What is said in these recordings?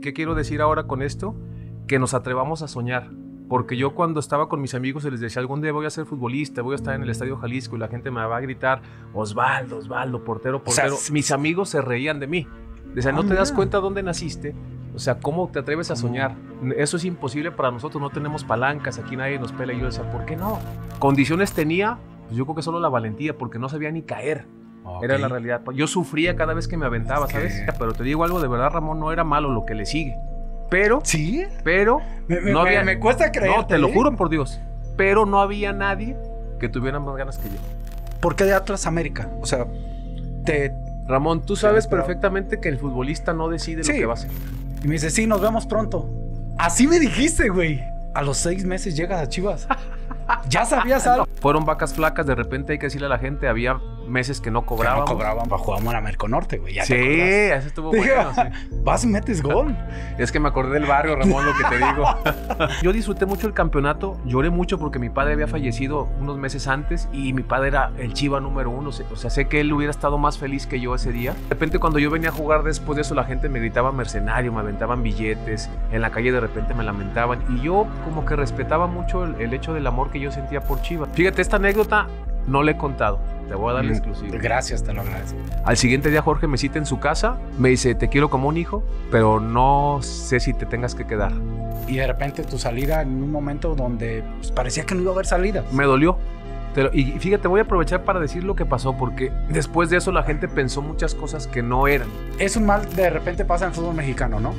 qué quiero decir ahora con esto? Que nos atrevamos a soñar. Porque yo cuando estaba con mis amigos se les decía, algún día voy a ser futbolista, voy a estar en el Estadio Jalisco y la gente me va a gritar, Osvaldo, Osvaldo, portero, portero. mis amigos se reían de mí. Decían, no ah, te das cuenta dónde naciste. O sea, ¿cómo te atreves a soñar? Eso es imposible para nosotros, no tenemos palancas, aquí nadie nos pela. Y yo decía, ¿por qué no? Condiciones tenía, pues yo creo que solo la valentía, porque no sabía ni caer. Era la realidad. Yo sufría cada vez que me aventaba, ¿sabes? Pero te digo algo, de verdad, Ramón, no era malo lo que le sigue. Pero. Sí. Pero. Me, no había, me, cuesta creer. No, te lo ¿eh? juro por Dios. Pero no había nadie que tuviera más ganas que yo. ¿Por qué de Atlas América? O sea, te. Ramón, tú sabes perfectamente que el futbolista no decide lo que va a hacer. Y me dice, sí, nos vemos pronto. Así me dijiste, güey. A los seis meses llegas a Chivas. ya sabías algo. Fueron vacas flacas, de repente hay que decirle a la gente, había meses que no cobraban, no cobraban, jugábamos a Merconorte, güey. sí, eso estuvo bueno. Vas y metes gol. es que me acordé del barrio, Ramón, lo que te digo. yo disfruté mucho el campeonato, lloré mucho porque mi padre había fallecido unos meses antes y mi padre era el chiva número uno. O sea, sé que él hubiera estado más feliz que yo ese día. De repente, cuando yo venía a jugar después de eso, la gente me gritaba mercenario, me aventaban billetes, en la calle de repente me lamentaban y yo como que respetaba mucho el, hecho del amor que yo sentía por Chiva. Fíjate, esta anécdota no le he contado. Te voy a dar la mm, exclusiva. Gracias, te lo agradezco. Al siguiente día Jorge me cita en su casa, me dice, te quiero como un hijo, pero no sé si te tengas que quedar. Y de repente tu salida en un momento donde pues, parecía que no iba a haber salida. Me dolió. y fíjate, voy a aprovechar para decir lo que pasó, porque después de eso la gente pensó muchas cosas que no eran. Es un mal de repente pasa en fútbol mexicano, ¿no?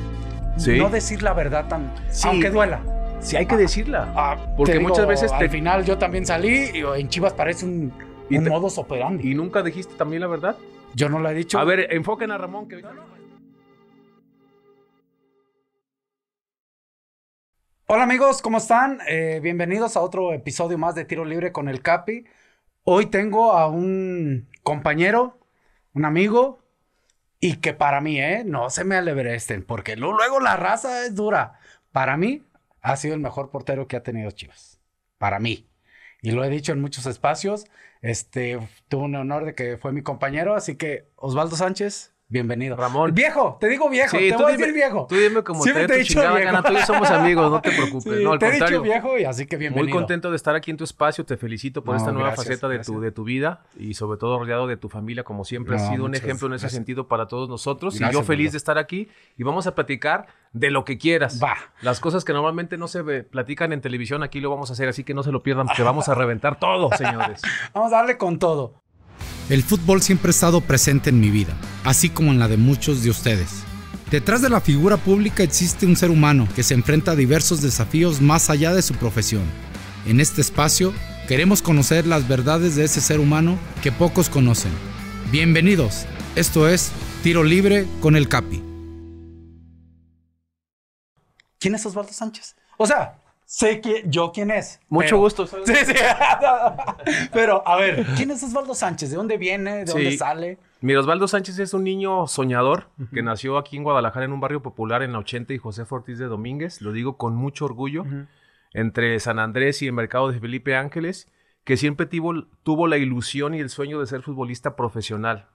Sí. No decir la verdad tan... Aunque duela. Si hay que decirla. Ah, porque muchas veces... Al final yo también salí y oh, en Chivas parece un, y un modus ¿Y nunca dijiste también la verdad? Yo no lo he dicho. A ver, enfoquen a Ramón que... Hola amigos, ¿cómo están? Eh, bienvenidos a otro episodio más de Tiro Libre con el Capi. Hoy tengo a un compañero, un amigo, y que para mí, ¿eh? No se me alebresten, porque luego la raza es dura. Para mí, ha sido el mejor portero que ha tenido Chivas, para mí. Y lo he dicho en muchos espacios, este, tuve un honor de que fue mi compañero, así que Osvaldo Sánchez, Bienvenido. Ramón. Viejo, te digo viejo, te voy a decir viejo. Tú dime como te, te he dicho viejo. Tú y somos amigos, no te preocupes. no, te he dicho viejo y así que bienvenido. Muy contento de estar aquí en tu espacio, te felicito por esta nueva faceta de tu, de tu vida y sobre todo rodeado de tu familia, como siempre ha has sido un ejemplo en ese sentido para todos nosotros. y yo feliz de estar aquí y vamos a platicar de lo que quieras. Las cosas que normalmente no se platican en televisión, aquí lo vamos a hacer, así que no se lo pierdan, porque vamos a reventar todo, señores. vamos a darle con todo. El fútbol siempre ha estado presente en mi vida, así como en la de muchos de ustedes. Detrás de la figura pública existe un ser humano que se enfrenta a diversos desafíos más allá de su profesión. En este espacio queremos conocer las verdades de ese ser humano que pocos conocen. Bienvenidos, esto es Tiro Libre con el Capi. ¿Quién es Osvaldo Sánchez? O sea, sé que yo quién es. Mucho gusto. Sí, sí. pero, a ver, ¿quién es Osvaldo Sánchez? ¿De dónde viene? ¿De dónde sale? Mira, Osvaldo Sánchez es un niño soñador que nació aquí en Guadalajara en un barrio popular en la 80 y José Ortiz de Domínguez. Lo digo con mucho orgullo. Entre San Andrés y el mercado de Felipe Ángeles, que siempre tuvo la ilusión y el sueño de ser futbolista profesional.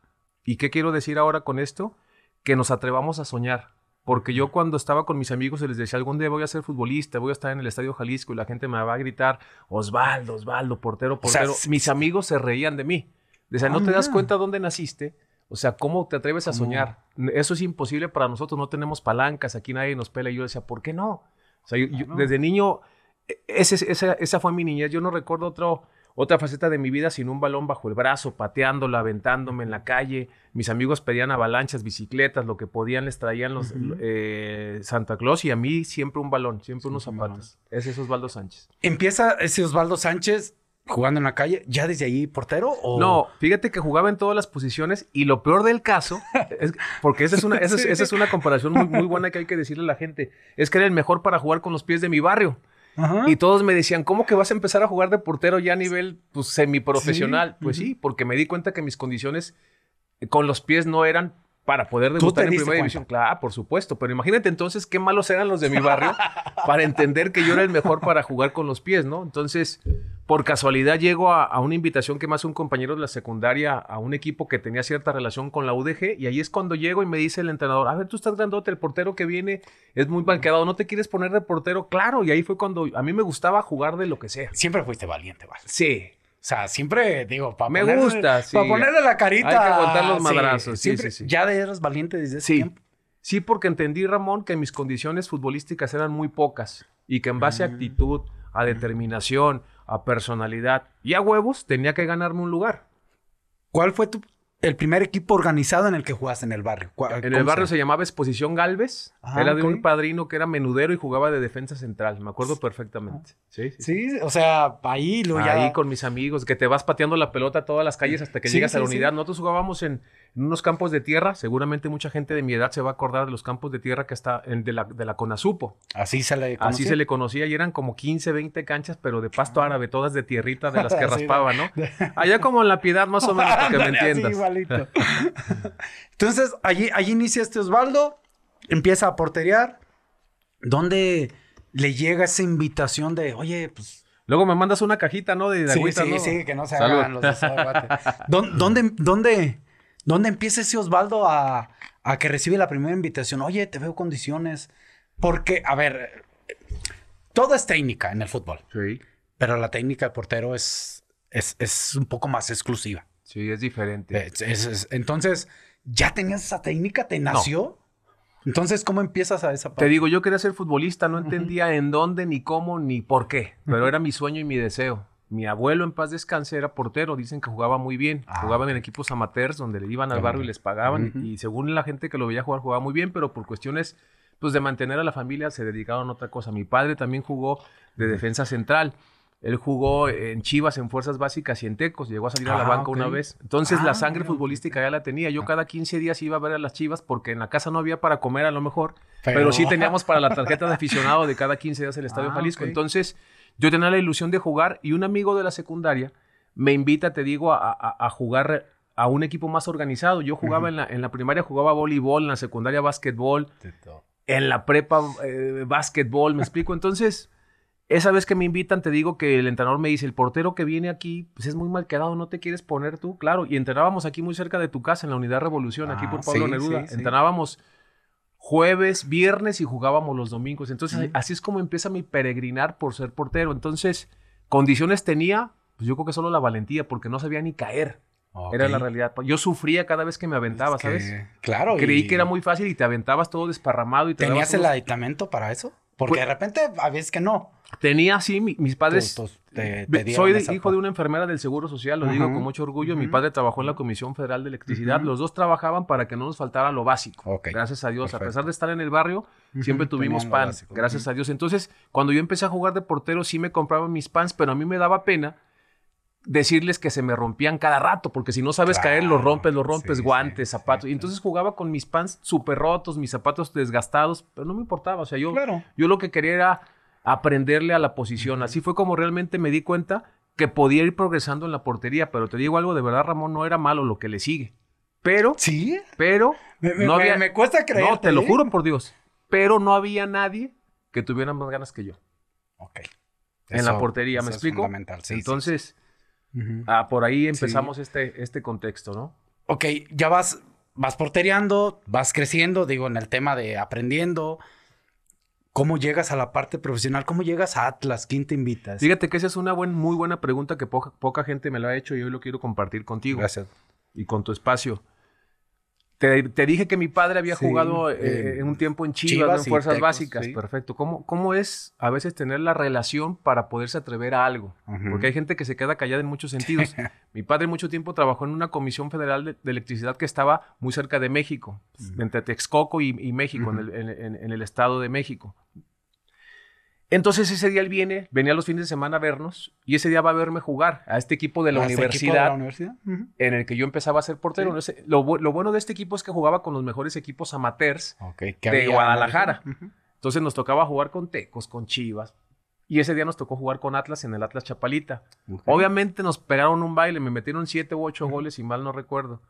¿Y qué quiero decir ahora con esto? Que nos atrevamos a soñar porque yo cuando estaba con mis amigos se les decía, algún día voy a ser futbolista, voy a estar en el Estadio Jalisco y la gente me va a gritar, Osvaldo, Osvaldo, portero, portero. mis amigos se reían de mí. Decían, no te das ah. cuenta dónde naciste. O sea, ¿cómo te atreves a soñar? Eso es imposible para nosotros, no tenemos palancas, aquí nadie nos pela. Y yo decía, ¿por qué no? O sea, desde niño, e, esa, esa fue mi niñez. Yo no recuerdo otro otra faceta de mi vida sin un balón bajo el brazo, pateándolo, aventándome en la calle. Mis amigos pedían avalanchas, bicicletas, lo que podían les traían los eh, Santa Claus y a mí siempre un balón, siempre unos zapatos. Ese es Osvaldo Sánchez. Empieza ese Osvaldo Sánchez jugando en la calle, ya desde ahí portero o No, fíjate que jugaba en todas las posiciones y lo peor del caso porque esa es una esa es, una comparación muy, muy buena que hay que decirle a la gente, es que era el mejor para jugar con los pies de mi barrio. Y todos me decían, ¿cómo que vas a empezar a jugar de portero ya a nivel pues, semiprofesional? Pues sí, porque me di cuenta que mis condiciones eh, con los pies no eran para poder debutar en primera división. Claro, por supuesto. Pero imagínate entonces qué malos eran los de mi barrio para entender que yo era el mejor para jugar con los pies, ¿no? Entonces, por casualidad llego a, una invitación que me hace un compañero de la secundaria a un equipo que tenía cierta relación con la UDG. Y ahí es cuando llego y me dice el entrenador, a ver, tú estás grandote, el portero que viene es muy banqueado, ¿no te quieres poner de portero? Claro. Y ahí fue cuando a mí me gustaba jugar de lo que sea. Siempre fuiste valiente, vas. Sí, o sea, siempre digo, para me gusta, sí. Para ponerle la carita. Hay que aguantar los madrazos, sí, sí, Ya eras valiente desde ese tiempo. Sí, porque entendí, Ramón, que mis condiciones futbolísticas eran muy pocas y que en base a mm. actitud, a determinación, a personalidad y a huevos tenía que ganarme un lugar. ¿Cuál fue tu, el primer equipo organizado en el que jugaste en el barrio. En el barrio se llamaba Exposición Galvez. Ah, era de un padrino que era menudero y jugaba de defensa central. Me acuerdo perfectamente. Ah. Sí, sí, o sea, ahí lo Ahí con mis amigos, que te vas pateando la pelota a todas las calles hasta que llegas a la unidad. Nosotros jugábamos en, unos campos de tierra. Seguramente mucha gente de mi edad se va a acordar de los campos de tierra que está de, la, de la Conasupo. Así se le conocía. Así se le conocía y eran como 15, 20 canchas, pero de pasto árabe, todas de tierrita de las que raspaba, ¿no? Allá como en la piedad, más o menos, para que me entiendas. Entonces, allí, allí inicia este Osvaldo, empieza a porterear. ¿Dónde le llega esa invitación de, oye, pues Luego me mandas una cajita, ¿no? De, sí, sí, que no se los dónde, ¿Dónde empieza ese Osvaldo a, que recibe la primera invitación? Oye, te veo condiciones. Porque, a ver, todo es técnica en el fútbol. Sí. Pero la técnica de portero es, un poco más exclusiva. Sí, es diferente. Eh, entonces, ¿ya tenías esa técnica? ¿Te nació? Entonces, ¿cómo empiezas a esa parte? Te digo, yo quería ser futbolista, no entendía en dónde, ni cómo, ni por qué, pero era mi sueño y mi deseo. Mi abuelo, en paz descanse, era portero. Dicen que jugaba muy bien. Ah, Jugaban en equipos amateurs donde le iban al barrio y les pagaban. Y según la gente que lo veía jugar, jugaba muy bien, pero por cuestiones pues, de mantener a la familia se dedicaron a otra cosa. Mi padre también jugó de defensa central. Él jugó en Chivas, en Fuerzas Básicas y en Tecos. Llegó a salir a la ah, banca una vez. Entonces la ah, sangre futbolística ya la tenía. Yo cada 15 días iba a ver a las Chivas porque en la casa no había para comer a lo mejor. Pero, sí teníamos para la tarjeta de aficionado de cada 15 días el Estadio Jalisco. Entonces yo tenía la ilusión de jugar y un amigo de la secundaria me invita, te digo, a, jugar a un equipo más organizado. Yo jugaba en, la, primaria, jugaba voleibol, en la secundaria básquetbol, en la prepa eh, básquetbol, me explico. Entonces, esa vez que me invitan, te digo que el entrenador me dice, el portero que viene aquí, pues es muy mal quedado, no te quieres poner tú, claro. Y entrenábamos aquí muy cerca de tu casa, en la unidad Revolución, aquí ah, por Pablo Neruda. Entrenábamos jueves, viernes y jugábamos los domingos. Entonces, así es como empieza mi peregrinar por ser portero. Entonces, condiciones tenía, pues yo creo que solo la valentía, porque no sabía ni caer. Era la realidad. Yo sufría cada vez que me aventaba, ¿sabes? Claro. Creí que era muy fácil y te aventabas todo desparramado y ¿Tenías el aditamento para eso? Porque de repente a veces que no. Tenía así mis padres. soy hijo de una enfermera del Seguro Social, lo digo con mucho orgullo. Mi padre trabajó en la Comisión Federal de Electricidad. Los dos trabajaban para que no nos faltara lo básico. Gracias a Dios. A pesar de estar en el barrio, siempre tuvimos pan. Gracias a Dios. Entonces, cuando yo empecé a jugar de portero, sí me compraban mis pans, pero a mí me daba pena decirles que se me rompían cada rato, porque si no sabes caer, lo rompes, los rompes, guantes, zapatos. y entonces jugaba con mis pants súper rotos, mis zapatos desgastados, pero no me importaba. O sea, yo, yo lo que quería era aprenderle a la posición. Así fue como realmente me di cuenta que podía ir progresando en la portería, pero te digo algo, de verdad, Ramón, no era malo lo que le sigue. Pero, sí, pero no había, me, cuesta creer. No, te lo ¿eh? juro por Dios. Pero no había nadie que tuviera más ganas que yo. Ok. en la portería, ¿me explico? Es Entonces, ah, por ahí empezamos este, este contexto, ¿no? Ok, ya vas, vas portereando, vas creciendo, digo, en el tema de aprendiendo. ¿Cómo llegas a la parte profesional? ¿Cómo llegas a Atlas? ¿Quién te invitas? Fíjate que esa es una buen, muy buena pregunta que poca, poca gente me la ha hecho y hoy lo quiero compartir contigo. Gracias. Y con tu espacio. Te, dije que mi padre había jugado en eh, eh, eh, un tiempo en Chivas, en Fuerzas Básicas. Perfecto. ¿Cómo, ¿Cómo es a veces tener la relación para poderse atrever a algo? Porque hay gente que se queda callada en muchos sentidos. mi padre mucho tiempo trabajó en una comisión federal de, electricidad que estaba muy cerca de México, mm. entre Texcoco y, México, en, el, en, el, Estado de México. Entonces ese día él viene, venía los fines de semana a vernos y ese día va a verme jugar a este equipo de la, este universidad, en el que yo empezaba a ser portero. Lo, bueno de este equipo es que jugaba con los mejores equipos amateurs de Guadalajara. Entonces nos tocaba jugar con Tecos, con Chivas. Y ese día nos tocó jugar con Atlas en el Atlas Chapalita. Obviamente nos pegaron un baile, me metieron siete u ocho goles, si mal no recuerdo.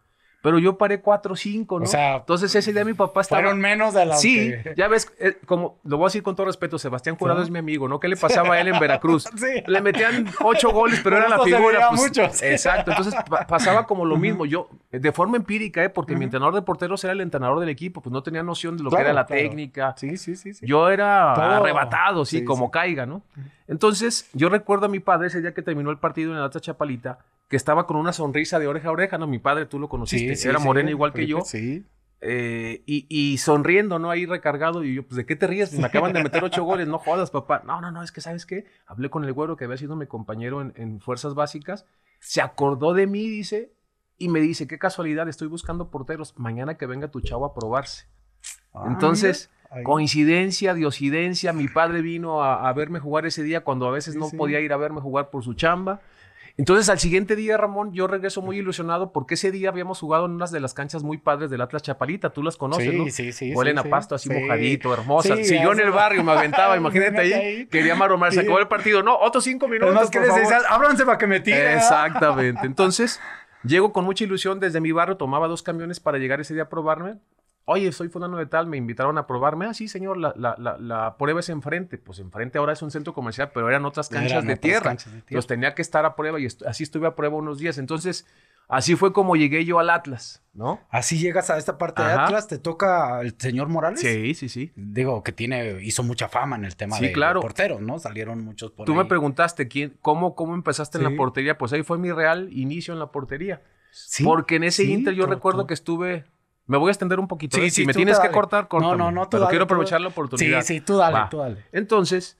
Pero yo paré cuatro o cinco, ¿no? Entonces ese día mi papá estaba... Fueron menos de la... Sí, ya ves, eh, como lo voy a decir con todo respeto, Sebastián Jurado es mi amigo, ¿no? ¿Qué le pasaba a él en Veracruz? Le metían ocho goles, pero era la figura. Pues. muchos. Exacto, entonces pasaba como lo mismo. Yo, de forma empírica, ¿eh? Porque mi entrenador de porteros era el entrenador del equipo, pues no tenía noción de lo que era la técnica. Sí, sí, sí, Yo era todo. arrebatado, sí, como caiga, ¿no? Entonces, yo recuerdo a mi padre ese día que terminó el partido en la Alta Chapalita, que estaba con una sonrisa de oreja a oreja, ¿no? Mi padre, tú lo conociste, era moreno igual que yo. Sí. Eh, y, sonriendo, ¿no? Ahí recargado. Y yo, pues, ¿de qué te ríes? Me acaban de meter ocho goles, no jodas, papá. No, no, no, es que, ¿sabes qué? Hablé con el güero que había sido mi compañero en, Fuerzas Básicas. Se acordó de mí, dice, y me dice, qué casualidad, estoy buscando porteros. Mañana que venga tu chavo a probarse. Ah, Entonces... Coincidencia, diosidencia, mi padre vino a, verme jugar ese día cuando a veces no podía ir a verme jugar por su chamba. Entonces, al siguiente día, Ramón, yo regreso muy ilusionado porque ese día habíamos jugado en unas de las canchas muy padres del Atlas Chapalita. Tú las conoces, ¿no? Sí, sí, Huelen a pasto así mojadito, hermosa. si yo en el barrio me aventaba, imagínate ahí, quería maromar, se acabó el partido. No, otros cinco minutos. más que ábranse para que me tire. Exactamente. Entonces, llego con mucha ilusión desde mi barrio, tomaba dos camiones para llegar ese día a probarme. Oye, soy fulano de tal, me invitaron a probarme. Ah, sí, señor, la, prueba es enfrente. Pues enfrente ahora es un centro comercial, pero eran otras canchas, de, tierra. Los tenía que estar a prueba y así estuve a prueba unos días. Entonces, así fue como llegué yo al Atlas, ¿no? Así llegas a esta parte de Atlas, te toca el señor Morales. Sí, sí, sí. Digo, que tiene, hizo mucha fama en el tema de, claro. porteros, ¿no? Salieron muchos porteros. Tú me preguntaste quién, cómo, cómo empezaste en la portería. Pues ahí fue mi real inicio en la portería. Porque en ese Inter yo recuerdo que estuve me voy a extender un poquito. Sí, ¿eh? sí, si me tienes que cortar, con. No, no, no, tú Pero quiero aprovechar la oportunidad. Sí, sí, tú dale, tú dale. Entonces,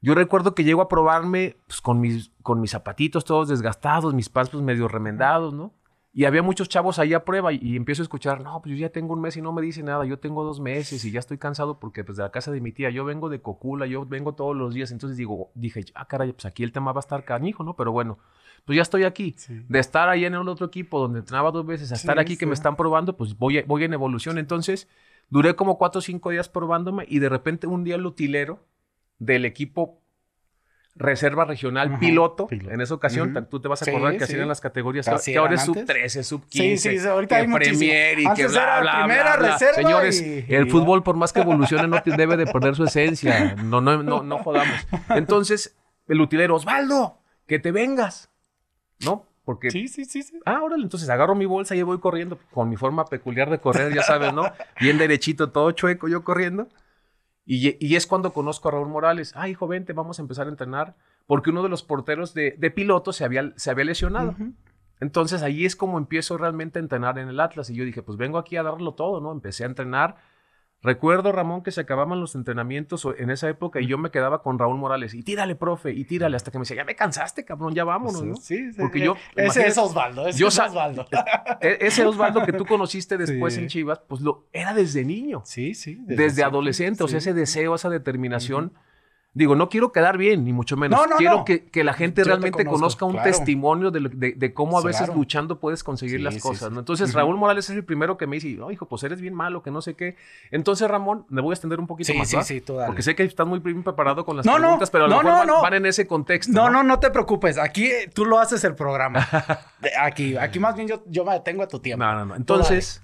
yo recuerdo que llego a probarme pues, con, mis, con mis zapatitos todos desgastados, mis pasos medio remendados, ¿no? Y había muchos chavos ahí a prueba y, empiezo a escuchar, no, pues yo ya tengo un mes y no me dice nada, yo tengo dos meses y ya estoy cansado porque pues la casa de mi tía, yo vengo de Cocula, yo vengo todos los días, entonces digo, dije, ah, caray, pues aquí el tema va a estar canijo, ¿no? Pero bueno, pues ya estoy aquí. De estar ahí en el otro equipo donde entrenaba dos veces a estar aquí que me están probando, pues voy, voy en evolución. Entonces, duré como cuatro o cinco días probándome y de repente un día el utilero del equipo reserva regional piloto, en esa ocasión. Tú te vas a acordar que así eran las categorías. que ahora es sub 13, sub 15. Sí, Premier y que bla, primera reserva Señores, el fútbol, por más que evolucione, no debe de perder su esencia. No, no, no, no jodamos. Entonces, el utilero, Osvaldo, que te vengas. ¿No? Porque. Sí, sí, sí, sí. Ah, órale, entonces agarro mi bolsa y voy corriendo con mi forma peculiar de correr, ya sabes, ¿no? Bien derechito, todo chueco, yo corriendo. Y, es cuando conozco a Raúl Morales. Ay, joven, te vamos a empezar a entrenar. Porque uno de los porteros de, piloto se había, se había lesionado. Entonces ahí es como empiezo realmente a entrenar en el Atlas. Y yo dije, pues vengo aquí a darlo todo, ¿no? Empecé a entrenar Recuerdo, Ramón, que se acababan los entrenamientos en esa época y yo me quedaba con Raúl Morales y tírale, profe, y tírale, hasta que me decía, ya me cansaste, cabrón, ya vámonos, ¿no? Sí, sí. Porque yo, ese es Osvaldo, ese es Osvaldo. E, e, ese Osvaldo que tú conociste después en Chivas, pues lo era desde niño. Sí, sí. Desde, adolescente, o sea, ese deseo, esa determinación. Digo, no quiero quedar bien, ni mucho menos. No, no, quiero Que, que, la gente realmente conozca un testimonio de, de, cómo a veces luchando puedes conseguir las cosas. Entonces, Raúl Morales es el primero que me dice, oh, hijo, pues eres bien malo, que no sé qué. Entonces, Ramón, me voy a extender un poquito más. Sí, sí, tú dale. Porque sé que estás muy bien preparado con las preguntas, pero a lo mejor van, en ese contexto. No, no, no, te preocupes. Aquí eh, tú lo haces el programa. aquí, aquí más bien yo, yo me detengo a tu tiempo. No, no, no. Entonces,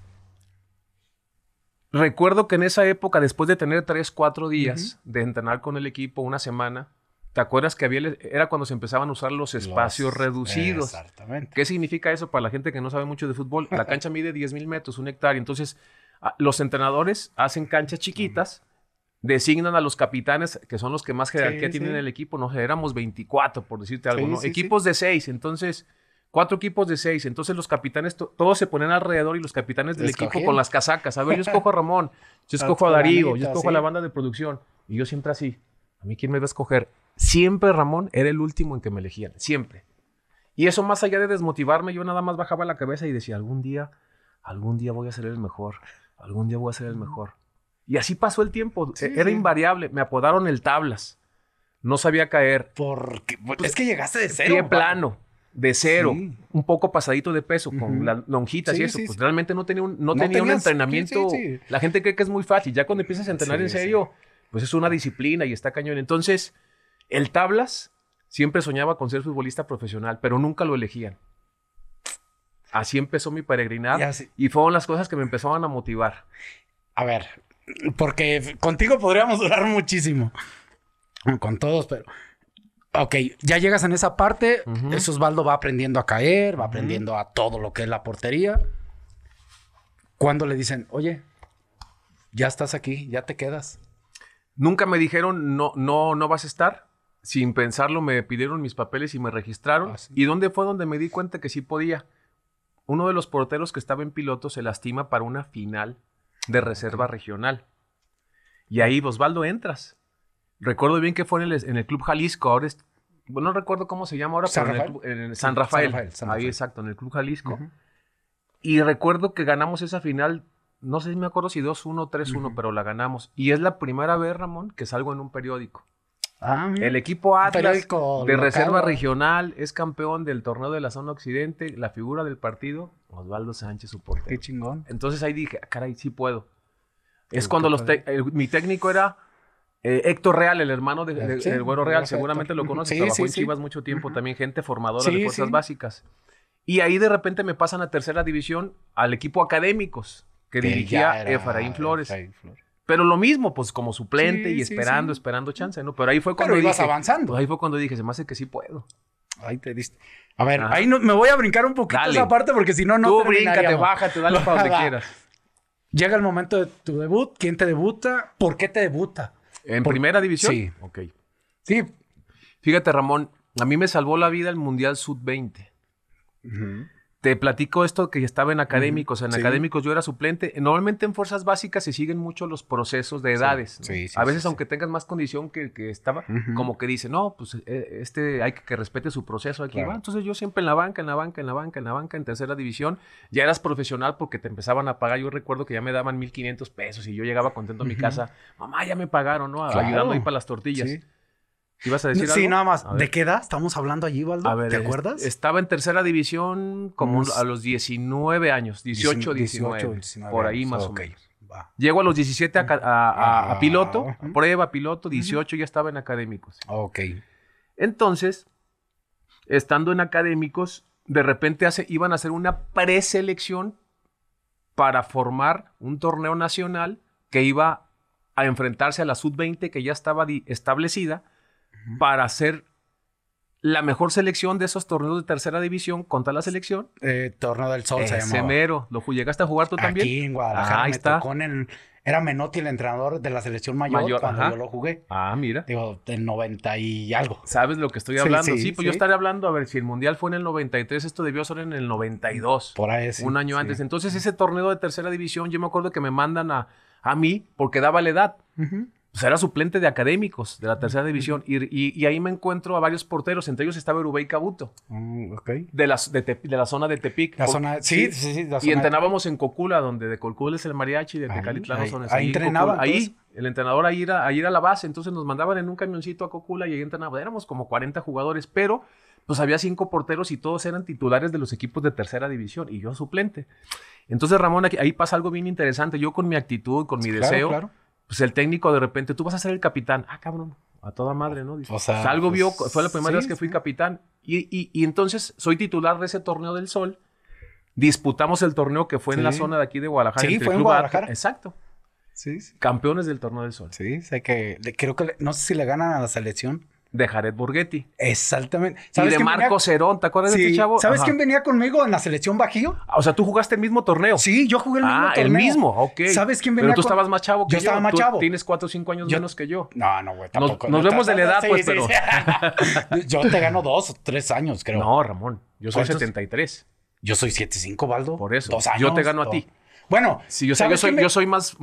Recuerdo que en esa época, después de tener tres, cuatro días de entrenar con el equipo, una semana, ¿te acuerdas que había, era cuando se empezaban a usar los espacios reducidos? Exactamente. ¿Qué significa eso para la gente que no sabe mucho de fútbol? La cancha mide 10.000 metros, un hectárea. Entonces, los entrenadores hacen canchas chiquitas. designan a los capitanes, que son los que más jerarquía tienen en el equipo, no éramos 24, por decirte algo, Equipos de seis, entonces Cuatro equipos de seis. Entonces los capitanes, todos se ponen alrededor y los capitanes del equipo con las casacas. A ver, yo escojo a Ramón, yo escojo a Darío, yo escojo a la banda de producción. Y yo siempre así. ¿A mí quién me va a escoger? Siempre Ramón era el último en que me elegían. Siempre. Y eso más allá de desmotivarme, yo nada más bajaba la cabeza y decía, algún día, algún día voy a ser el mejor, algún día voy a ser el mejor. Y así pasó el tiempo, e, era invariable, me apodaron el tablas, no sabía caer. Porque, pues, es que llegaste de cero. Pie plano de cero, un poco pasadito de peso, con las lonjitas y eso, pues realmente no tenía un, no, tenía un entrenamiento. La gente cree que es muy fácil. Ya cuando empiezas a entrenar en serio, pues es una disciplina y está cañón. Entonces, el tablas siempre soñaba con ser futbolista profesional, pero nunca lo elegían. Así empezó mi peregrinar y fueron las cosas que me empezaban a motivar. A ver, porque contigo podríamos durar muchísimo, con todos, pero Ok, ya llegas en esa parte, el Osvaldo va aprendiendo a caer, va aprendiendo a todo lo que es la portería. Cuando le dicen, oye, ya estás aquí, ya te quedas. Nunca me dijeron, no, no, no vas a estar. Sin pensarlo, me pidieron mis papeles y me registraron. Ah, ¿Y dónde fue donde me di cuenta que sí podía? Uno de los porteros que estaba en piloto se lastima para una final de reserva regional. Y ahí, Osvaldo, entras. Recuerdo bien que fue en el, Club Jalisco, ahora no recuerdo cómo se llama ahora, pero En, San, Rafael, Ahí exacto, en el Club Jalisco. Y recuerdo que ganamos esa final, no sé si me acuerdo si 2-1 3-1, pero la ganamos. Y es la primera vez, Ramón, que salgo en un periódico. Ah, el equipo Atlas de reserva regional es campeón del torneo de la zona occidente. La figura del partido, Osvaldo Sánchez, su Qué chingón. Entonces ahí dije, ah, caray, sí puedo. Es cuando los mi técnico era eh, Héctor Real, el hermano del de, Güero Real, seguramente lo conoces, sí, trabajó sí, en Chivas mucho tiempo, también gente formadora de fuerzas básicas. Y ahí de repente me pasan a tercera división al equipo académicos que, dirigía Efraín Flores. Pero lo mismo, pues como suplente y esperando, esperando chance, ¿no? Pero ahí fue cuando Pero ibas dije, avanzando. ahí fue cuando dije, se me hace que sí puedo. Ahí te diste. A ver, ahí no, me voy a brincar un poquito esa parte porque si no, no Tú bríncate, bájate, dale para donde quieras. Llega el momento de tu debut. ¿Quién te debuta? ¿Por qué te debuta? ¿En primera división? Sí. Ok. Sí. Fíjate, Ramón, a mí me salvó la vida el Mundial Sud-20. Ajá. Te platico esto que estaba en académicos. En académicos yo era suplente. Normalmente en fuerzas básicas se siguen mucho los procesos de edades. a veces, aunque tengas más condición que que estaba, como que dice, no, pues eh, este hay que, que respete su proceso aquí. Entonces yo siempre en la banca, en la banca, en la banca, en la banca, en tercera división, ya eras profesional porque te empezaban a pagar. Yo recuerdo que ya me daban 1.500 pesos y yo llegaba contento a mi casa. Mamá, ya me pagaron, ¿no? Ayudando ahí para las tortillas. ¿Ibas a decir Sí, nada más. ¿De qué edad estamos hablando allí, ¿Te acuerdas? Estaba en tercera división como a los 19 años, 18, 19, 18, por ahí más o menos. Llego a los 17 a, ah, piloto, prueba piloto, 18 ya estaba en académicos. Ok. Entonces, estando en académicos, de repente iban a hacer una preselección para formar un torneo nacional que iba a enfrentarse a la sub-20 que ya estaba establecida para hacer la mejor selección de esos torneos de tercera división contra la selección. Eh, torneo del Sol se mero. ¿Lo llegaste a jugar tú también? Aquí en Guadalajara. ahí está. era Menotti el entrenador de la selección mayor, cuando yo lo jugué. Ah, mira. Digo, del 90 y algo. ¿Sabes lo que estoy hablando? Sí, pues yo estaré hablando, a ver, si el Mundial fue en el 93, esto debió ser en el 92. Por ahí Un año antes. Entonces, ese torneo de tercera división, yo me acuerdo que me mandan a, a mí porque daba la edad pues era suplente de académicos de la tercera división y, ahí me encuentro a varios porteros, entre ellos estaba Urubey Cabuto, mm, de, la, de, la zona de Tepic. La zona, sí, sí, sí. y entrenábamos en Cocula, donde de Cocula es el mariachi, de Tecalitlán son Ahí, ahí entrenaba. Ahí, el entrenador ahí era, la base, entonces nos mandaban en un camioncito a Cocula y ahí entrenábamos, éramos como 40 jugadores, pero pues había cinco porteros y todos eran titulares de los equipos de tercera división y yo suplente. Entonces Ramón, ahí pasa algo bien interesante, yo con mi actitud, con mi claro, deseo. Claro pues el técnico de repente, tú vas a ser el capitán. Ah, cabrón, a toda madre, ¿no? o sea, pues, algo pues, vio, fue la primera vez que fui capitán. Y, y, entonces soy titular de ese torneo del Sol. Disputamos el torneo que fue en la zona de aquí de Guadalajara. Sí, fue en Guadalajara. exacto. Sí, Campeones del Torneo del Sol. Sí, sé que creo que no sé si le ganan a la selección de Jared Borghetti. Exactamente. y de Marco Cerón, ¿te acuerdas de este chavo? ¿Sabes quién venía conmigo en la selección Bajío? Ah, o sea, tú jugaste el mismo torneo. Sí, yo jugué el ah, mismo torneo. ah, el mismo, ok. ¿Sabes quién venía? Pero tú estabas más chavo que yo. Yo estaba más chavo. Tienes cuatro o cinco años menos que yo. No, no, güey, tampoco. Nos, vemos de la edad, pues, pero. yo te gano dos o tres años, creo. No, Ramón. Yo soy 73. Yo soy 75, Baldo. Por eso. Dos años. Yo te gano a ti. Bueno, yo, soy, más,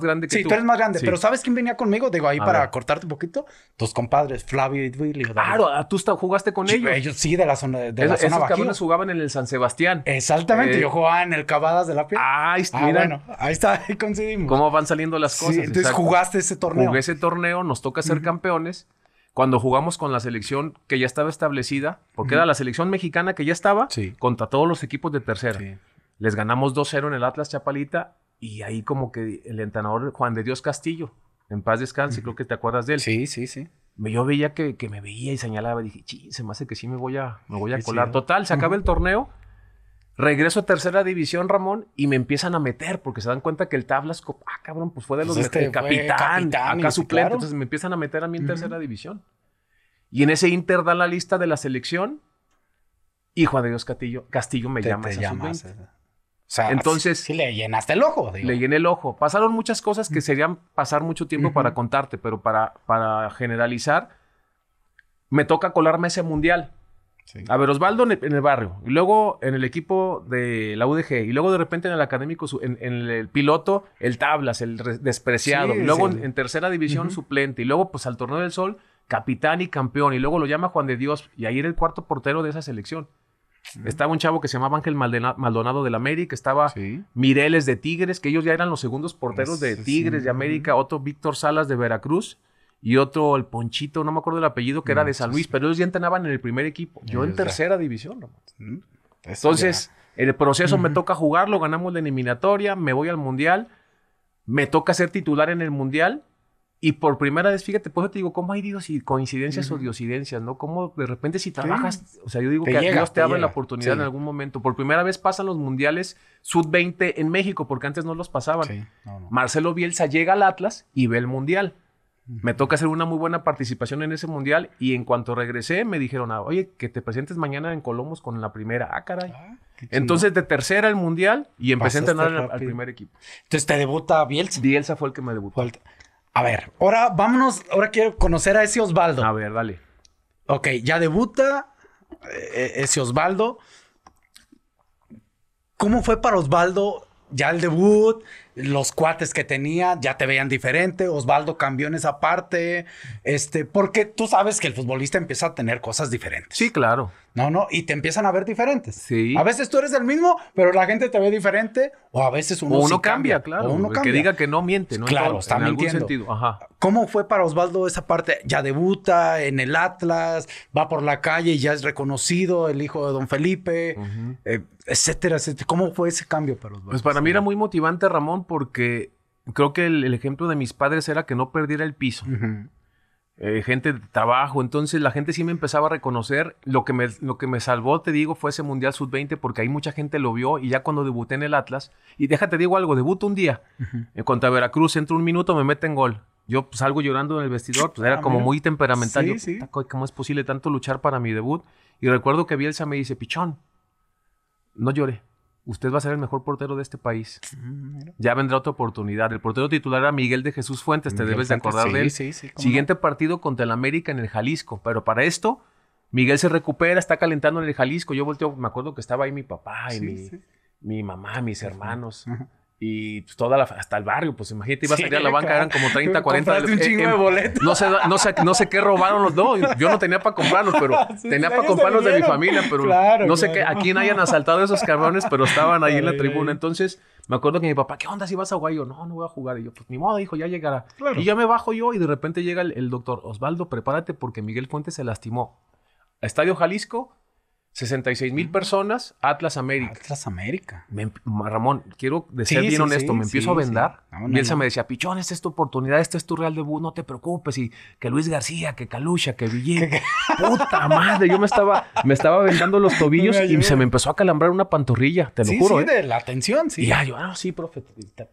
grande que tú. Sí, tú eres más grande, pero ¿sabes quién venía conmigo? Digo, ahí para cortarte un poquito, tus compadres, Flavio y Willy. Claro, ah, tú jugaste con ellos. sí, de la zona de la Esos cabrones jugaban en el San Sebastián. Exactamente, eh, yo jugaba en el Cavadas de la Piel. Ah, ahí está, ah, bueno, ahí está, ahí coincidimos. Cómo van saliendo las cosas. Sí, entonces jugaste ese torneo. Jugué ese torneo, nos toca ser campeones cuando jugamos con la selección que ya estaba establecida, porque era la selección mexicana que ya estaba, sí. contra todos los equipos de tercera. Sí. Les ganamos 2-0 en el Atlas Chapalita y ahí como que el entrenador Juan de Dios Castillo, en paz descanse, creo que te acuerdas de él. Sí, sí, sí. Yo veía que, me veía y señalaba, dije, chin, se me hace que sí me voy a, me voy a colar. Total, se acaba el torneo, regreso a tercera división, Ramón, y me empiezan a meter porque se dan cuenta que el Tablas, ah, cabrón, pues fue de los pues este capitán, acá suplente. Entonces me empiezan a meter a mí en tercera división. Y en ese Inter da la lista de la selección y Juan de Dios Castillo, Castillo me llama entonces. le llenaste el ojo. Le llené el ojo. Pasaron muchas cosas que serían pasar mucho tiempo para contarte, pero para, para generalizar, me toca colarme ese mundial. A ver, Osvaldo en el, barrio, y luego en el equipo de la UDG, y luego de repente en el académico, en, el, piloto, el tablas, el despreciado, luego en, tercera división suplente, y luego pues al Torneo del Sol, capitán y campeón, y luego lo llama Juan de Dios, y ahí era el cuarto portero de esa selección. Estaba un chavo que se llamaba Ángel Maldonado del América, estaba Mireles de Tigres, que ellos ya eran los segundos porteros de Tigres de América, otro Víctor Salas de Veracruz y otro el Ponchito, no me acuerdo el apellido, que era mm, de San Luis, pero ellos ya entrenaban en el primer equipo, yo en tercera división. Mm, Entonces, el proceso me toca jugarlo, ganamos la eliminatoria, me voy al Mundial, me toca ser titular en el Mundial y por primera vez, fíjate, pues yo te digo, ¿cómo hay Dios y coincidencias o diosidencias, no? ¿Cómo de repente si trabajas, o sea, yo digo que Dios te, abre la oportunidad en algún momento. Por primera vez pasan los mundiales sub 20 en México, porque antes no los pasaban. Marcelo Bielsa llega al Atlas y ve el mundial. Me toca hacer una muy buena participación en ese mundial y en cuanto regresé me dijeron, ah, oye, que te presentes mañana en Colomos con la primera. Ah, caray. Ah, Entonces de tercera el mundial y empecé a entrenar al, primer equipo. Entonces te debuta Bielsa. Bielsa fue el que me debutó. Falta. A ver, ahora vámonos, ahora quiero conocer a ese Osvaldo. A ver, dale. Ok, ya debuta eh, eh, ese Osvaldo. ¿Cómo fue para Osvaldo ya el debut? los cuates que tenía ya te veían diferente, Osvaldo cambió en esa parte, este, porque tú sabes que el futbolista empieza a tener cosas diferentes. Sí, claro. No, no, y te empiezan a ver diferentes. Sí. A veces tú eres el mismo, pero la gente te ve diferente, o a veces uno, cambia, claro. uno cambia. Que diga que no miente, ¿no? Claro, está mintiendo. sentido. ¿Cómo fue para Osvaldo esa parte? Ya debuta en el Atlas, va por la calle y ya es reconocido, el hijo de Don Felipe, eh, etcétera, etcétera. ¿Cómo fue ese cambio para Osvaldo? Pues para mí era muy motivante, Ramón, porque creo que el, ejemplo de mis padres era que no perdiera el piso. Eh, gente de trabajo, entonces la gente sí me empezaba a reconocer. Lo que me, lo que me salvó, te digo, fue ese Mundial Sub-20 porque ahí mucha gente lo vio y ya cuando debuté en el Atlas, y déjate digo algo, debuto un día En cuanto a contra Veracruz, entro un minuto, me meten gol. Yo salgo llorando en el vestidor, pues, era ah, como muy temperamental. Yo, ¿Cómo es posible tanto luchar para mi debut? Y recuerdo que Bielsa me dice, pichón, no llore usted va a ser el mejor portero de este país. Ah, ya vendrá otra oportunidad. El portero titular era Miguel de Jesús Fuentes, te debes de acordar de él. Siguiente partido contra el América en el Jalisco, pero para esto Miguel se recupera, está calentando en el Jalisco. Yo volteo, me acuerdo que estaba ahí mi papá y mi, mamá, mis hermanos y pues, toda la, hasta el barrio, pues imagínate, ibas a ir a la banca, eran como 30, 40 de eh, No sé, no sé, qué robaron los dos. yo no tenía para comprarlos, pero tenía para comprarlos de mi familia, pero no sé qué, a quién hayan asaltado esos cabrones, pero estaban ahí en la tribuna. Entonces, me acuerdo que mi papá, ¿qué onda si vas a Guayo? No, no voy a jugar. Y yo, pues mi modo, hijo, ya llegará. Y ya me bajo yo y de repente llega el, doctor, Osvaldo, prepárate porque Miguel Fuentes se lastimó. Estadio Jalisco, 66 mil personas, Atlas América. Atlas América. Em, Ramón, quiero decir ser bien honesto, me empiezo a vendar. Y él me decía, Pichón, esta es tu oportunidad, este es tu real debut, no te preocupes. Y que Luis García, que Calucha, que Villén. Puta madre, yo me estaba, me estaba vendando los tobillos y se me empezó a calambrar una pantorrilla, te lo juro. Sí, sí, ¿eh? de la atención sí. Y ya yo, ah, sí, profe.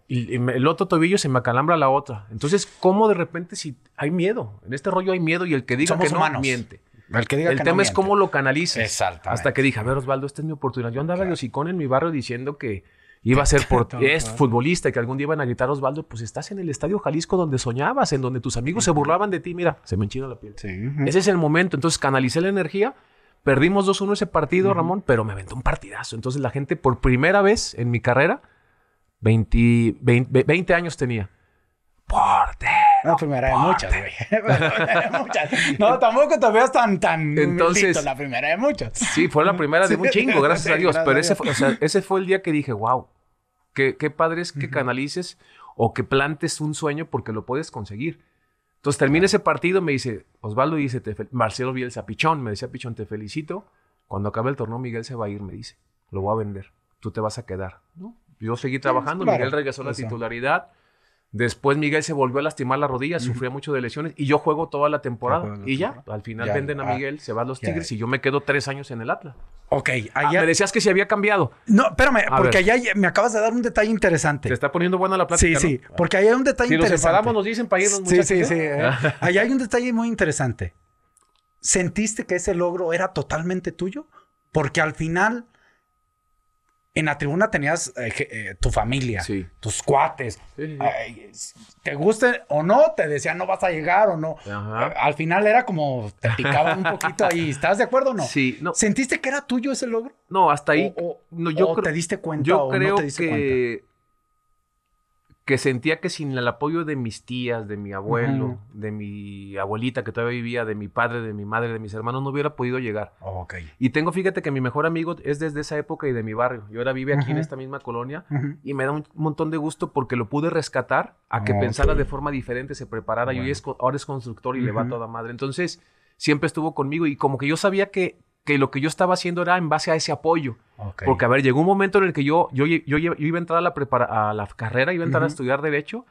Y, el otro tobillo se me acalambra la otra. Entonces, ¿cómo de repente si hay miedo? En este rollo hay miedo y el que diga que no humanos. miente. El, tema es cómo lo canalizas. Exacto. Hasta que dije, a ver, Osvaldo, esta es mi oportunidad. Yo andaba de hocicón en mi barrio diciendo que iba a ser por, es futbolista y que algún día iban a gritar Osvaldo, pues estás en el Estadio Jalisco donde soñabas, en donde tus amigos se burlaban de ti. Mira, se me enchina la piel. Ese es el momento. Entonces canalicé la energía. Perdimos 2-1 ese partido, Ramón, pero me aventó un partidazo. Entonces la gente, por primera vez en mi carrera, 20, años tenía. ¡Porte! La primera de muchas, güey. No, tampoco te veas tan, tan Entonces, la primera de muchas. Sí, fue la primera de un chingo, gracias a Dios. Pero ese, fue, el día que dije, wow, qué, qué padre es que canalices o que plantes un sueño porque lo puedes conseguir. Entonces termina ese partido, me dice, Osvaldo dice, Marcelo Bielsa, Pichón, me decía Pichón, te felicito. Cuando acabe el torneo, Miguel se va a ir, me dice, lo voy a vender, tú te vas a quedar. ¿No? Yo seguí trabajando, Miguel regresó a la titularidad Después Miguel se volvió a lastimar la rodilla, sufría mucho de lesiones y yo juego toda la temporada. y ya, al final venden a Miguel, se van los Tigres y yo me quedo tres años en el Atlas. Ok, ah, allá. me decías que se había cambiado. No, espérame, porque allá me acabas de dar un detalle interesante. Te está poniendo buena la plática. Sí, sí, porque allá hay un detalle interesante. Si nos dicen para irnos Sí, sí, ¿eh? sí. Eh. Ah. allá hay un detalle muy interesante. ¿Sentiste que ese logro era totalmente tuyo? Porque al final en la tribuna tenías eh, eh, tu familia, tus cuates. te guste o no, te decían no vas a llegar o no. al final era como te picaban un poquito ahí. ¿Estás de acuerdo o no? Sí. ¿Sentiste que era tuyo ese logro? No, hasta ahí. O, no, yo te diste cuenta yo o creo no te diste que... cuenta? que sentía que sin el apoyo de mis tías, de mi abuelo, de mi abuelita que todavía vivía, de mi padre, de mi madre, de mis hermanos, no hubiera podido llegar. Y tengo, fíjate que mi mejor amigo es desde esa época y de mi barrio. Yo ahora vive aquí en esta misma colonia y me da un montón de gusto porque lo pude rescatar a que pensara de forma diferente, se preparara. Y hoy es, ahora es constructor y le va toda madre. Entonces, siempre estuvo conmigo y como que yo sabía que que lo que yo estaba haciendo era en base a ese apoyo. Porque, a ver, llegó un momento en el que yo, yo, yo, iba a entrar a la, carrera, iba a entrar a estudiar Derecho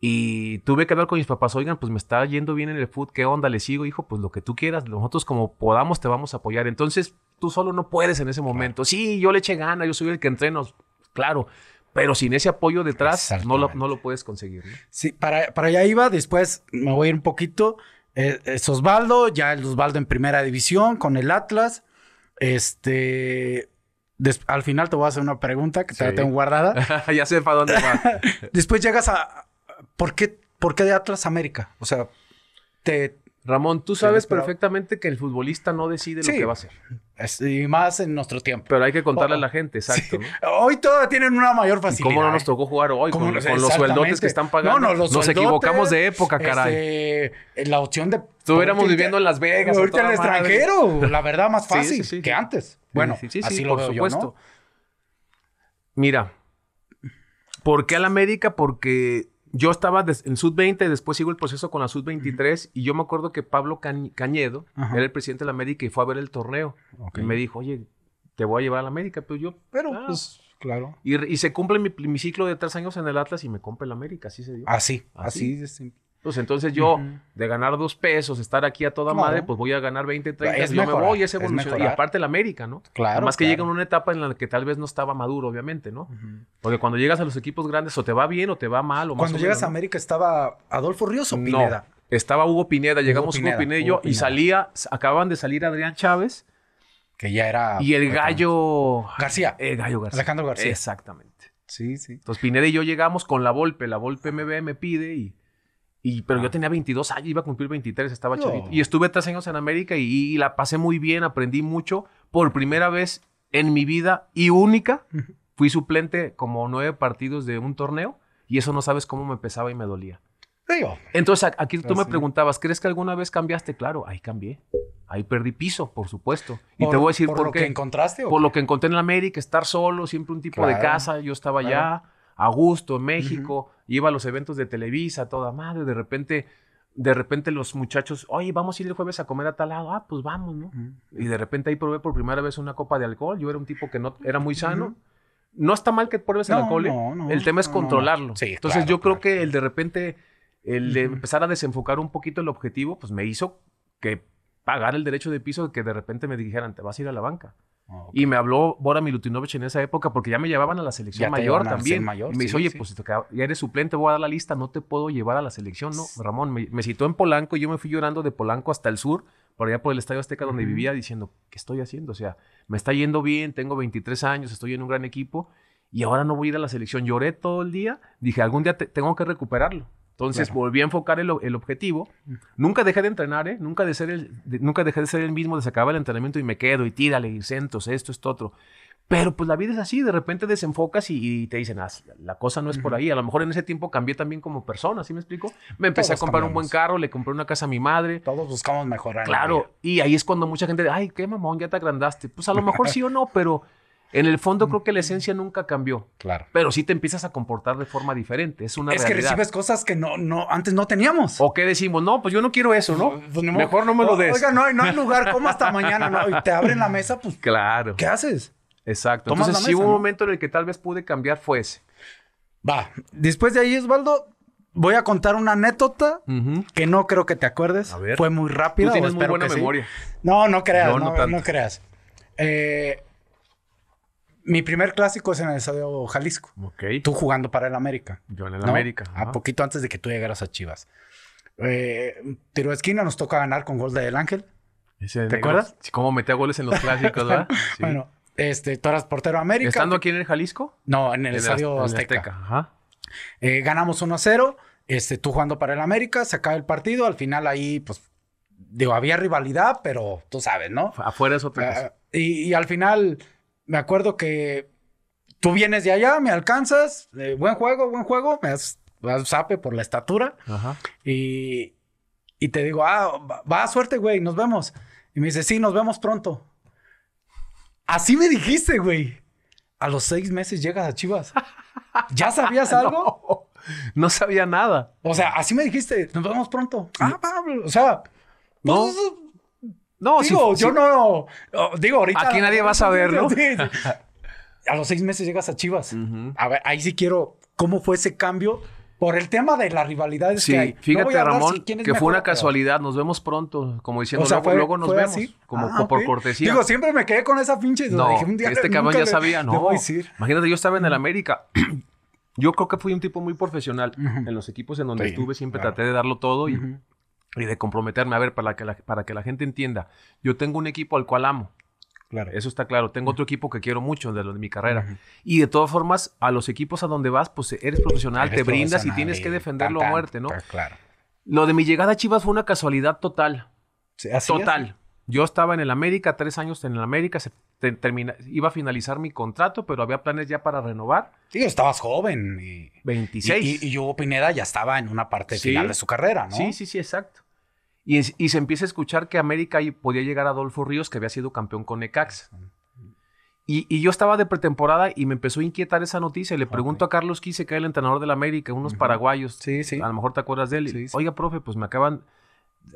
y tuve que hablar con mis papás, oigan, pues me está yendo bien en el foot ¿qué onda? Le sigo, hijo, pues lo que tú quieras, nosotros como podamos te vamos a apoyar. Entonces, tú solo no puedes en ese momento. Sí, yo le eché gana, yo soy el que entreno, claro, pero sin ese apoyo detrás no lo, no lo puedes conseguir. ¿no? Sí, para, para allá iba, después me voy a ir un poquito. Eh, es Osvaldo, ya el Osvaldo en primera división con el Atlas. Este, al final te voy a hacer una pregunta que te la tengo guardada. ya sé para dónde va. Después llegas a. ¿Por qué, ¿Por qué de Atlas América? O sea, te, Ramón, tú sabes perfectamente que el futbolista no decide lo que va a hacer. Y más en nuestro tiempo. Pero hay que contarle a oh. la gente, exacto. Hoy todos tienen una mayor facilidad. ¿Cómo no nos ¿eh? tocó jugar hoy con, los sueldotes que están pagando? No, no los nos equivocamos de época, caray. Este, la opción de... Estuviéramos viviendo en Las Vegas. Ahorita en el extranjero, la verdad, más fácil que antes. Bueno, así lo por supuesto. Mira, ¿por qué la América? Porque yo estaba en Sud-20, después sigo el proceso con la Sud-23 y yo me acuerdo que Pablo Cañedo era el presidente de la América y fue a ver el torneo. Y me dijo, oye, te voy a llevar a la América. Pero pues yo, pero ah". pues, claro. Y, se cumple mi, ciclo de tres años en el Atlas y me compra la América, así se dio. Así, así, pues entonces, yo, de ganar dos pesos, estar aquí a toda madre, pues voy a ganar 20, 30, y yo me voy, y aparte la América, ¿no? Claro. Más que llega en una etapa en la que tal vez no estaba maduro, obviamente, ¿no? Porque cuando llegas a los equipos grandes, o te va bien o te va mal. cuando llegas a América, ¿estaba Adolfo Ríos o Pineda? estaba Hugo Pineda, llegamos Hugo Pineda, y salía, acababan de salir Adrián Chávez. Que ya era. Y el gallo. García. El gallo García. Alejandro García. Exactamente. Sí, sí. Entonces Pineda y yo llegamos con la Volpe. La Volpe me me pide y pero yo tenía 22 años, iba a cumplir 23, estaba chavito. Y estuve tres años en América y, la pasé muy bien, aprendí mucho. Por primera vez en mi vida y única, fui suplente como nueve partidos de un torneo y eso no sabes cómo me pesaba y me dolía. Entonces aquí tú me preguntabas, ¿crees que alguna vez cambiaste? Claro, ahí cambié. Ahí perdí piso, por supuesto. Y te voy a decir por, lo que encontraste. por lo que encontré en América, estar solo, siempre un tipo de casa, yo estaba allá a gusto México, iba a los eventos de Televisa, toda madre, de repente de repente los muchachos, oye, vamos a ir el jueves a comer a tal lado, ah, pues vamos, ¿no? Y de repente ahí probé por primera vez una copa de alcohol, yo era un tipo que no era muy sano. No está mal que pruebes el alcohol, ¿eh? el tema es controlarlo. Entonces yo creo que el de repente, el de empezar a desenfocar un poquito el objetivo, pues me hizo que pagar el derecho de piso de que de repente me dijeran, te vas a ir a la banca. Ah, y me habló Bora Milutinovic en esa época porque ya me llevaban a la selección mayor también. y me dice, oye, pues ya eres suplente, voy a dar la lista, no te puedo llevar a la selección, ¿no? Ramón, me, citó en Polanco y yo me fui llorando de Polanco hasta el sur, por allá por el Estadio Azteca donde vivía, diciendo, ¿qué estoy haciendo? O sea, me está yendo bien, tengo 23 años, estoy en un gran equipo y ahora no voy a ir a la selección. Lloré todo el día, dije, algún día tengo que recuperarlo. Entonces volví a enfocar el, objetivo. Nunca dejé de entrenar, ¿eh? Nunca, de ser el, nunca dejé de ser el mismo, desacaba el entrenamiento y me quedo y tírale y centos, esto, esto, otro. Pero pues la vida es así, de repente desenfocas y, te dicen, ah, la cosa no es por ahí. A lo mejor en ese tiempo cambié también como persona, ¿sí me explico? Me empecé a comprar un buen carro, le compré una casa a mi madre. Todos buscamos mejorar. Claro, y ahí es cuando mucha gente, ay, qué mamón, ya te agrandaste. Pues a lo mejor sí o no, pero en el fondo creo que la esencia nunca cambió. Claro. Pero sí te empiezas a comportar de forma diferente. Es una Es que recibes cosas que no, no, antes no teníamos. O que decimos, no, pues yo no quiero eso, ¿no? Pues, Mejor no me lo des. Oiga, no, no hay lugar, ¿Cómo hasta mañana, ¿no? Y te abren la mesa, pues. Claro. ¿Qué haces? Exacto. Tomas Entonces, sí hubo un momento en el que tal vez pude cambiar, fue ese. Va. Después de ahí, Osvaldo, voy a contar una anécdota que no creo que te acuerdes. A ver. Fue muy rápido. buena memoria. No, no creas, No, no creas. Eh, mi primer clásico es en el Estadio Jalisco. Ok. Tú jugando para el América. Yo en el América. A ah, poquito antes de que tú llegaras a Chivas. Eh, tiro de esquina nos toca ganar con gol de El Ángel. ¿Te acuerdas? acuerdas? Cómo metía goles en los clásicos, ¿verdad? Bueno, este, tú eras portero América. ¿Estando aquí en el Jalisco? No, en el Estadio Azteca. Ajá. Eh, ganamos 1 0. Este, tú jugando para el América, se acaba el partido. Al final ahí, pues, digo, había rivalidad, pero tú sabes, ¿no? Afuera es otra ah, cosa. y, al final me acuerdo que tú vienes de allá, me alcanzas, buen juego, buen juego, me das, me por la estatura. Y, y te digo, ah, va, suerte, güey, nos vemos. Y me dice, sí, nos vemos pronto. Así me dijiste, güey. A los seis meses llegas a Chivas. ¿Ya sabías algo? No, sabía nada. O sea, así me dijiste, nos vemos pronto. Ah, Pablo, o sea, no. Pues, no, digo, yo no, Digo, ahorita. Aquí nadie va a saber, ¿no? a los seis meses llegas a Chivas. A ver, ahí sí quiero. ¿Cómo fue ese cambio? Por el tema de las rivalidades sí, que hay. Fíjate, Ramón, que fue una casualidad. Nos vemos pronto. Como diciendo, luego, nos vemos. Como, ah, por cortesía. Digo, siempre me quedé con esa pinche. No, dije, este cabrón ya sabía, ¿no? Imagínate, yo estaba en el América. yo creo que fui un tipo muy profesional. En los equipos en donde estuve siempre traté de darlo todo y y de comprometerme. A ver, para que, la, para que la gente entienda, yo tengo un equipo al cual amo. Claro. Eso está claro. Tengo otro equipo que quiero mucho de, lo de mi carrera. Y de todas formas, a los equipos a donde vas, pues eres profesional, te brindas y tienes que defenderlo a muerte, ¿no? Claro. Lo de mi llegada a Chivas fue una casualidad total. ¿Sí? ¿Así total. Yo estaba en el América, tres años en el América, se termina, iba a finalizar mi contrato, pero había planes ya para renovar. Sí, estabas joven. Y, 26. Y, yo, Pineda, ya estaba en una parte final de su carrera, ¿no? Sí, sí, sí, exacto. Y, se empieza a escuchar que América podía llegar Adolfo Ríos, que había sido campeón con ECAX. Y, yo estaba de pretemporada y me empezó a inquietar esa noticia. le pregunto a Carlos Quise, que es el entrenador del América, unos paraguayos. Sí, sí. A lo mejor te acuerdas de él. Oiga, profe, pues me acaban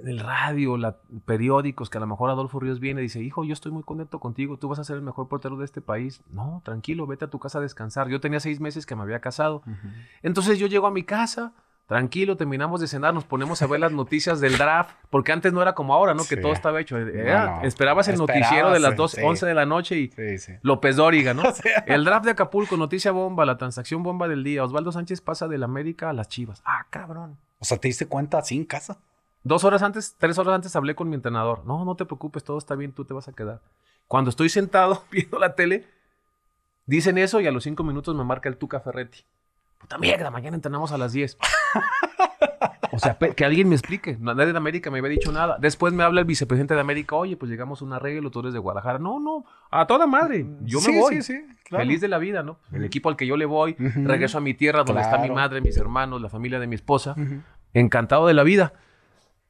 el radio, la, periódicos, que a lo mejor Adolfo Ríos viene y dice, hijo, yo estoy muy contento contigo, tú vas a ser el mejor portero de este país. No, tranquilo, vete a tu casa a descansar. Yo tenía seis meses que me había casado. Entonces yo llego a mi casa, Tranquilo, terminamos de cenar, nos ponemos a ver las noticias del draft, porque antes no era como ahora, ¿no? Que todo estaba hecho. Eh, esperabas el noticiero de las dos, 11 de la noche y López Dóriga, ¿no? el draft de Acapulco, noticia bomba, la transacción bomba del día. Osvaldo Sánchez pasa del América a las Chivas. Ah, cabrón. O sea, ¿te diste cuenta así en casa? Dos horas antes, tres horas antes hablé con mi entrenador. No, no te preocupes, todo está bien, tú te vas a quedar. Cuando estoy sentado viendo la tele, dicen eso y a los cinco minutos me marca el Tuca Ferretti. Puta mierda, mañana entrenamos a las 10. o sea, que alguien me explique. Nadie de América me había dicho nada. Después me habla el vicepresidente de América, oye, pues llegamos a regla. arreglo, tú eres de Guadalajara. No, no, a toda madre. Yo me voy. Sí, sí, claro. Feliz de la vida, ¿no? El equipo al que yo le voy, regreso a mi tierra donde está mi madre, mis hermanos, la familia de mi esposa. Encantado de la vida.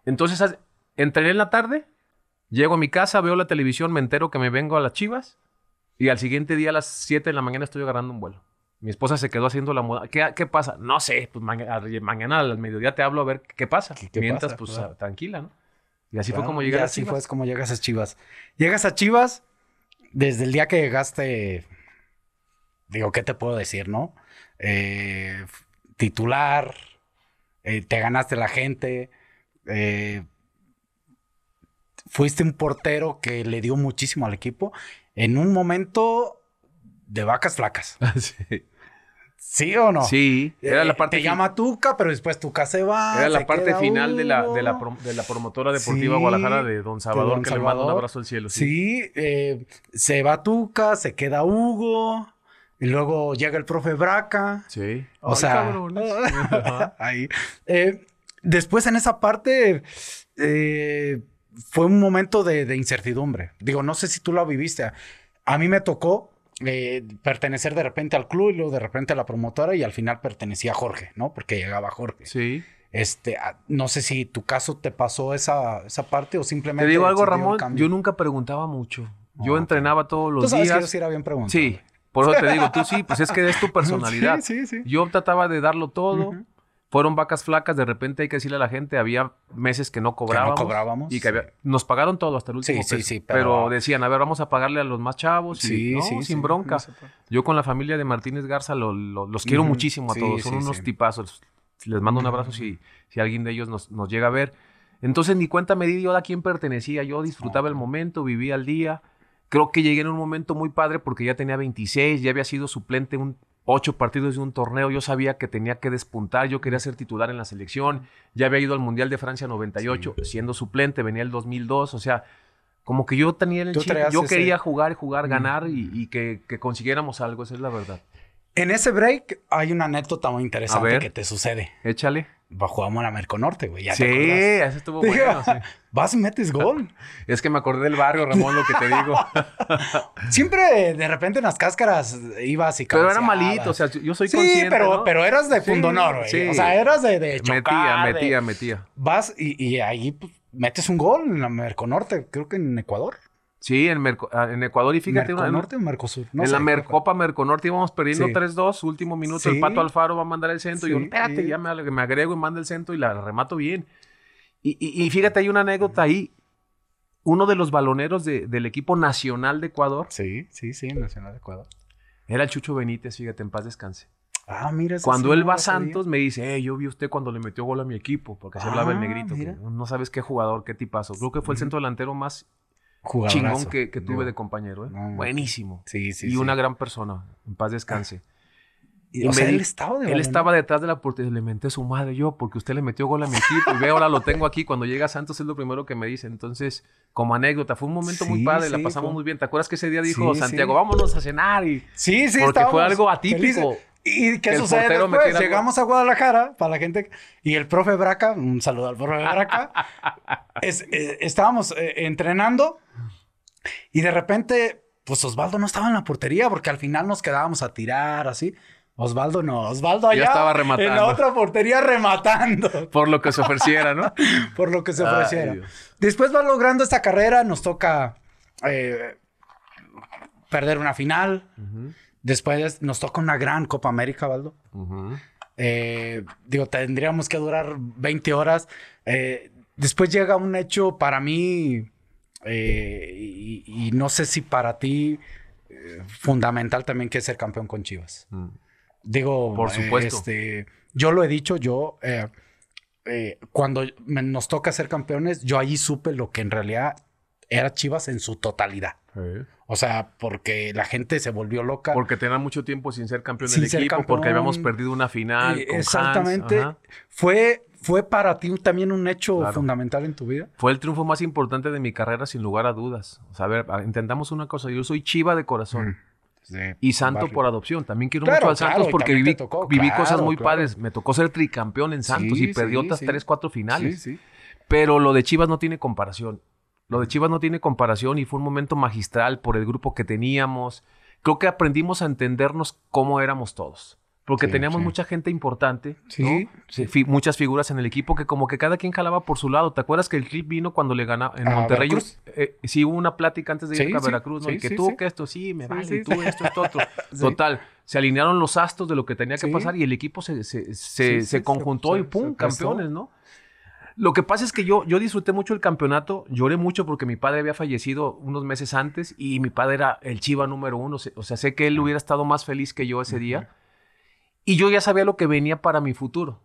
Entonces, entrené en la tarde, llego a mi casa, veo la televisión, me entero que me vengo a las chivas y al siguiente día a las 7 de la mañana estoy agarrando un vuelo. Mi esposa se quedó haciendo la moda. ¿Qué, pasa? No sé, pues mañana, al mediodía te hablo a ver qué pasa. Mientras, pues tranquila, ¿no? Y así fue como llegas a Así fue como llegas a Chivas. Llegas a Chivas desde el día que llegaste. Digo, ¿qué te puedo decir, no? Eh, titular, eh, te ganaste la gente, eh, fuiste un portero que le dio muchísimo al equipo en un momento de vacas flacas. Sí. ¿Sí o no? Sí, era la eh, parte... Te llama Tuca, pero después Tuca se va. Era la parte final de la, de, la promotora deportiva Guadalajara de Don Salvador, que le manda un abrazo al cielo. Sí, eh, se va Tuca, se queda Hugo, y luego llega el profe Braca. Sí. O sea, ahí. Eh, después en esa parte... fue un momento de, de incertidumbre. Digo, no sé si tú lo viviste. A mí me tocó eh, pertenecer de repente al club y luego de repente a la promotora y al final pertenecía a Jorge, ¿no? Porque llegaba Jorge. Sí. Este, ah, no sé si tu caso te pasó esa, esa parte o simplemente. Te digo algo, Ramón. Yo nunca preguntaba mucho. Ah, yo entrenaba todos los ¿Tú sabes días. Que yo sí era bien preguntado. Sí. Por eso te digo, tú sí, pues es que es tu personalidad. Sí, sí, sí. Yo trataba de darlo todo fueron vacas flacas, de repente hay que decirle a la gente, había meses que no cobrábamos. no cobrábamos. Y que nos pagaron todo hasta el último. Sí, sí, sí. Pero... decían, a ver, vamos a pagarle a los más chavos. y, Sin bronca. Yo con la familia de Martínez Garza los quiero muchísimo a todos. Son unos tipazos. Les mando un abrazo si, si alguien de ellos nos, llega a ver. Entonces ni cuenta me di yo a quién pertenecía. Yo disfrutaba el momento, vivía el día. Creo que llegué en un momento muy padre porque ya tenía 26, ya había sido suplente un ocho partidos de un torneo, yo sabía que tenía que despuntar, yo quería ser titular en la selección, ya había ido al Mundial de Francia 98 siendo suplente, venía el 2002, o sea, como que yo tenía el chip, yo quería jugar, jugar, ganar y, que, que, consiguiéramos algo, esa es la verdad. En ese break hay una anécdota muy interesante que te sucede. Échale jugamos a la Merconorte, güey. sí, eso estuvo bueno. Vas y metes gol. es que me acordé del barrio, Ramón, lo que te digo. Siempre de repente en las cáscaras ibas y Pero era malito, o sea, yo soy sí, consciente, pero, pero eras de fundonor, güey. O sea, eras de, de chocar. Metía, metía, metía. Vas y, y ahí pues, metes un gol en la Merconorte, creo que en Ecuador. Sí, en, ah, en Ecuador y fíjate. ¿Merconorte Norte o Mercosur? en la Mercopa Merconorte íbamos perdiendo 3-2, último minuto, el Pato Alfaro va a mandar el centro. Y yo, espérate, ya me, agrego y manda el centro y la remato bien. Y, fíjate, hay una anécdota ahí. Uno de los baloneros del equipo nacional de Ecuador. Sí, sí, sí, nacional de Ecuador. Era el Chucho Benítez, fíjate, en paz descanse. Ah, mira. Cuando él va a Santos, me dice, eh, yo vi usted cuando le metió gol a mi equipo, porque se hablaba el ah, negrito. no sabes qué jugador, qué tipazo. Creo que fue el centro delantero más chingón que, tuve de compañero. ¿eh? Buenísimo. Sí, sí. Y una gran persona. En paz descanse. Y, o sea, él, estaba él estaba detrás de la portería. Le menté a su madre yo porque usted le metió gol a mi equipo. Y ve, ahora lo tengo aquí. Cuando llega Santos es lo primero que me dice. Entonces, como anécdota, fue un momento muy padre. la pasamos muy bien. ¿Te acuerdas que ese día dijo Santiago, vámonos a cenar? Y... Sí, sí, Porque fue algo atípico. ¿Y qué sucede después? Llegamos a Guadalajara, para la gente, y el profe Braca, un saludo al profe Braca, eh, estábamos eh, entrenando y de repente, pues Osvaldo no estaba en la portería porque al final nos quedábamos a tirar así. Osvaldo no, Osvaldo allá. estaba rematando. En la otra portería rematando. Por lo que se ofreciera, ¿no? Por lo que se ofreciera. Después va logrando esta carrera, nos toca eh, perder una final. Después nos toca una gran Copa América, Valdo. Eh, digo, tendríamos que durar 20 horas. Eh, después llega un hecho para mí, eh, y, no sé si para ti, fundamental también que es ser campeón con Chivas. Mm. Digo, por supuesto. Este, yo lo he dicho, yo... cuando nos toca ser campeones, yo allí supe lo que en realidad era Chivas en su totalidad. O sea, porque la gente se volvió loca. Porque tenía mucho tiempo sin ser campeón del equipo, porque habíamos perdido una final. Eh, exactamente. Fue, fue para ti también un hecho fundamental en tu vida. Fue el triunfo más importante de mi carrera, sin lugar a dudas. O sea, a ver, intentamos una cosa. Yo soy chiva de corazón. Mm. y Santo por adopción. También quiero mucho al Santos porque viví, cosas muy padres. Me tocó ser tricampeón en Santos y perdí otras tres, cuatro finales. Pero lo de Chivas no tiene comparación. Lo de Chivas no tiene comparación y fue un momento magistral por el grupo que teníamos. Creo que aprendimos a entendernos cómo éramos todos. Porque teníamos mucha gente importante, ¿no? muchas figuras en el equipo que como que cada quien jalaba por su lado. ¿Te acuerdas que el clip vino cuando le ganaba en Monterrey? Eh, eh, sí, hubo una plática antes de ir a Veracruz, ¿no? y que tú, que esto, sí, me vale, tú, esto, esto, otro. Total, se alinearon los astos de lo que tenía que pasar y el equipo se, se conjuntó y ¡pum! campeones, ¿no? Lo que pasa es que yo, yo disfruté mucho el campeonato, lloré mucho porque mi padre había fallecido unos meses antes y mi padre era el chiva número uno, o sea, sé que él hubiera estado más feliz que yo ese día y yo ya sabía lo que venía para mi futuro.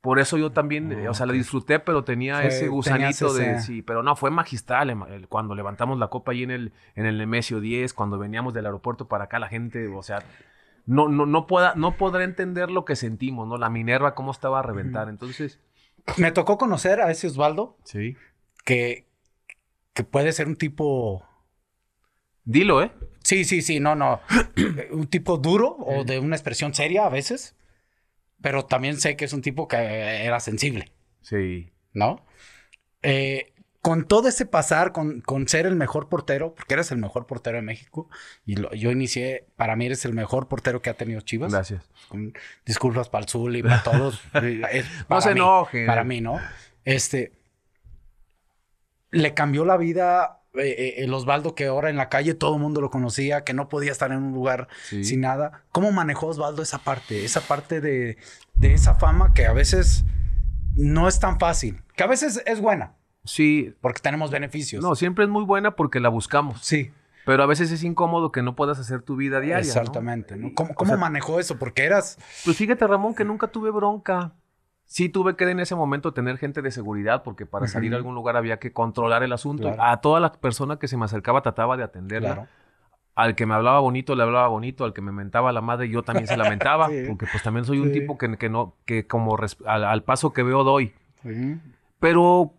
Por eso yo también, ah, o sea, la disfruté, pero tenía ese gusanito de... Sí, pero no, fue magistral. Cuando levantamos la copa ahí en el, en el Nemesio 10, cuando veníamos del aeropuerto para acá, la gente, o sea, no, no, no, pueda, no podrá entender lo que sentimos, ¿no? La Minerva, cómo estaba a reventar. Entonces, me tocó conocer a ese Osvaldo. Sí. Que, que puede ser un tipo. Dilo, ¿eh? Sí, sí, sí, no, no. un tipo duro o de una expresión seria a veces. Pero también sé que es un tipo que era sensible. Sí. ¿No? Eh, con todo ese pasar, con, ser el mejor portero, porque eres el mejor portero de México, y yo inicié, para mí eres el mejor portero que ha tenido Chivas. Gracias. disculpas para el Zul y para todos. Eh, no se enoje. Para mí, ¿no? Este, le cambió la vida eh, eh, el Osvaldo que ahora en la calle todo el mundo lo conocía, que no podía estar en un lugar sin nada. ¿Cómo manejó Osvaldo esa parte? Esa parte de, de esa fama que a veces no es tan fácil, que a veces es buena Sí. Porque tenemos beneficios. No, siempre es muy buena porque la buscamos. Sí. Pero a veces es incómodo que no puedas hacer tu vida diaria. Exactamente. ¿no? ¿Cómo, manejó eso? Porque eras. Pues fíjate, Ramón, que nunca tuve bronca. Sí tuve que en ese momento tener gente de seguridad porque para salir a algún lugar había que controlar el asunto. A toda la persona que se me acercaba trataba de atenderla. Claro. Al que me hablaba bonito le hablaba bonito, al que me mentaba la madre yo también se lamentaba, porque pues también soy un tipo que, no que como al, al, paso que veo doy. Sí. Pero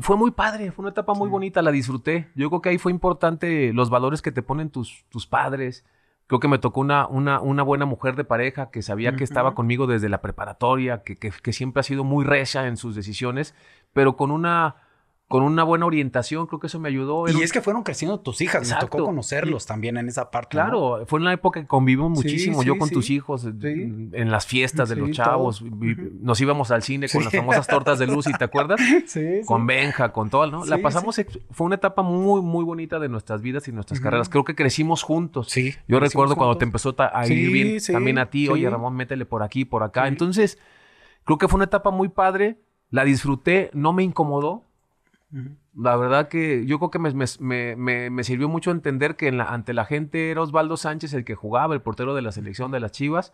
fue muy padre, fue una etapa muy bonita, la disfruté. Yo creo que ahí fue importante los valores que te ponen tus, tus padres. Creo que me tocó una, una, una buena mujer de pareja que sabía que estaba conmigo desde la preparatoria, que, siempre ha sido muy recha en sus decisiones, pero con una con una buena orientación, creo que eso me ayudó. y es que fueron creciendo tus hijas, me tocó conocerlos también en esa parte. Claro, fue una época que convivimos muchísimo, yo con tus hijos, en las fiestas de los chavos, nos íbamos al cine con las famosas tortas de luz, ¿y ¿te acuerdas? Sí. Con Benja, con todo, ¿no? la pasamos, fue una etapa muy, muy bonita de nuestras vidas y nuestras carreras. Creo que crecimos juntos. Sí. Yo recuerdo cuando te empezó a ir bien también a ti, oye Ramón, métele por aquí, por acá. Entonces, creo que fue una etapa muy padre, la disfruté, no me incomodó la verdad que yo creo que me, sirvió mucho entender que ante la gente era Osvaldo Sánchez el que jugaba, el portero de la selección de las Chivas,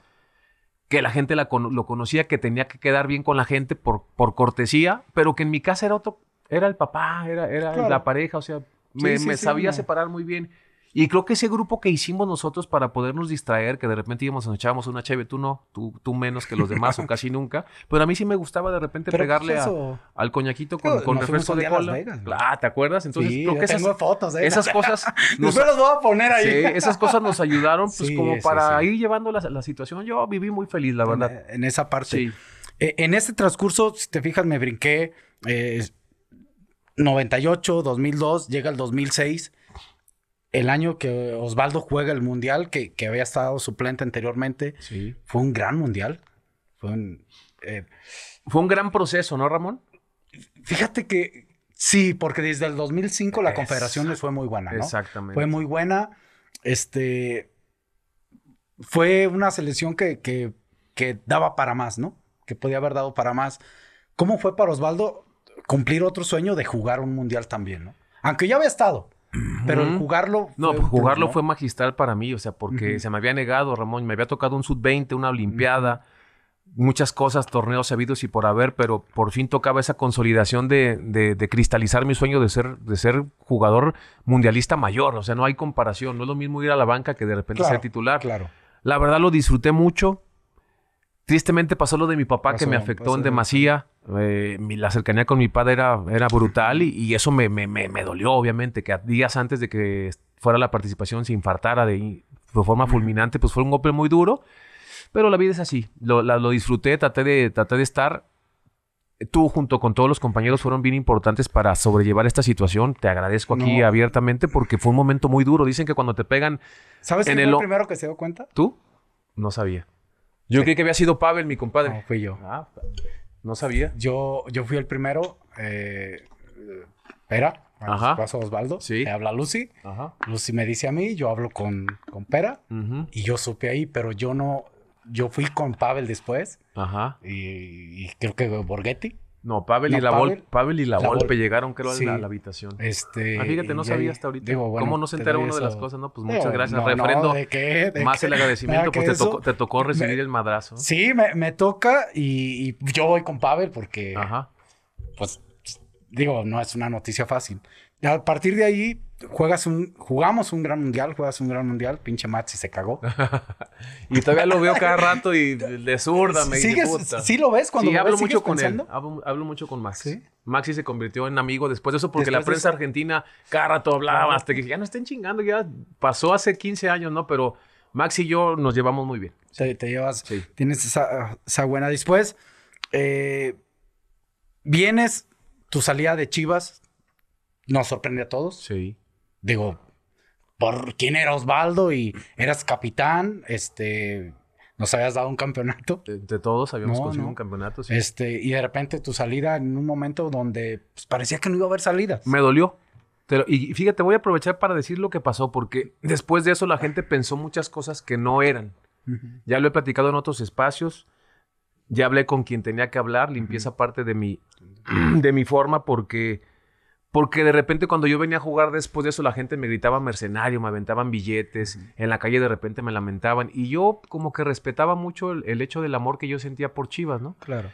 que la gente lo conocía, que tenía que quedar bien con la gente por, por cortesía, pero que en mi casa era otro, era el papá, era, era la pareja, o sea, me, sabía separar muy bien. Y creo que ese grupo que hicimos nosotros para podernos distraer, que de repente íbamos, nos echábamos una cheve, tú no, tú, menos que los demás o casi nunca, pero a mí sí me gustaba de repente pegarle al coñaquito con, con refresco de cola. Ah, ¿te acuerdas? Entonces creo que ¿eh? esas, cosas... Nos, a poner esas cosas nos ayudaron pues como para ir llevando la, la, situación. Yo viví muy feliz, la verdad. En, esa parte. E, en este transcurso, si te fijas, me brinqué... 98, eh, 2002, llega el 2006 el año que Osvaldo juega el mundial, que, había estado suplente anteriormente, fue un gran mundial. Fue un, eh, fue un gran proceso, ¿no, Ramón? Fíjate que sí, porque desde el 2005 la Confederación les fue muy buena, ¿no? Exactamente. Fue muy buena. Este. Fue una selección que, que, que daba para más, ¿no? Que podía haber dado para más. ¿Cómo fue para Osvaldo cumplir otro sueño de jugar un mundial también, ¿no? Aunque ya había estado, pero jugarlo. No, fue pues, jugarlo fue magistral para mí, o sea, porque se me había negado, Ramón, me había tocado un sub-20, una Olimpiada, muchas cosas, torneos sabidos y por haber, pero por fin tocaba esa consolidación de, cristalizar mi sueño de ser, de ser jugador mundialista mayor, o sea, no hay comparación, no es lo mismo ir a la banca que de repente ser titular. Claro. La verdad lo disfruté mucho. Tristemente pasó lo de mi papá que me afectó en demasía. Eh, mi, la cercanía con mi padre era, era brutal y, y eso me, me, me, dolió, obviamente, que días antes de que fuera la participación se infartara de, forma fulminante, pues fue un golpe muy duro, pero la vida es así, lo, lo disfruté, traté de, de estar. Tú junto con todos los compañeros fueron bien importantes para sobrellevar esta situación. Te agradezco aquí abiertamente porque fue un momento muy duro. Dicen que cuando te pegan... ¿Sabes quién el... el primero que se dio cuenta? ¿Tú? No sabía. Yo eh. creí que había sido Pavel, mi compadre. No, fui yo. Ah, no sabía. Yo, yo fui el primero. Eh, eh Pera. Ajá. pasó Osvaldo. Sí. habla Lucy. Ajá. Lucy me dice a mí, yo hablo con, con Pera. Y yo supe ahí, pero yo no. Yo fui con Pavel después. Ajá. Y, y creo que Borghetti. No, Pavel, y, la la, Volpe llegaron, creo, a, la, habitación. Este, ah, fíjate, no sabía hasta ahorita. ¿Cómo no se enteró uno de las cosas? No, pues muchas eh, gracias. Refrendo más el agradecimiento, pues te tocó, recibir el madrazo. Sí, me, toca y, y, yo voy con Pavel porque, Ajá. pues, digo, no es una noticia fácil. A partir de ahí, juegas un, jugamos un gran mundial, juegas un gran mundial, pinche Maxi se cagó. y todavía lo veo cada rato y de zurda me dice Sí lo ves cuando sí, hablo mucho con él. Hablo, mucho con Maxi. Maxi se convirtió en amigo después de eso porque la prensa argentina cada rato hablaba hasta que ya no estén chingando, ya pasó hace 15 años, ¿no? Pero Maxi y yo nos llevamos muy bien. Sí, te llevas, sí. tienes esa, buena. Después, eh, vienes, tu salida de Chivas nos sorprende a todos. Sí Digo, ¿por quién era Osvaldo? Y eras capitán, este, nos habías dado un campeonato. De todos habíamos conseguido un campeonato, sí. Este, y de repente tu salida en un momento donde pues, parecía que no iba a haber salida. Me dolió. y fíjate, voy a aprovechar para decir lo que pasó, porque después de eso la gente pensó muchas cosas que no eran. Ya lo he platicado en otros espacios, ya hablé con quien tenía que hablar, limpieza parte de mi, de mi forma, porque porque de repente cuando yo venía a jugar después de eso, la gente me gritaba mercenario, me aventaban billetes, en la calle de repente me lamentaban. Y yo como que respetaba mucho el, hecho del amor que yo sentía por Chivas, ¿no? Claro.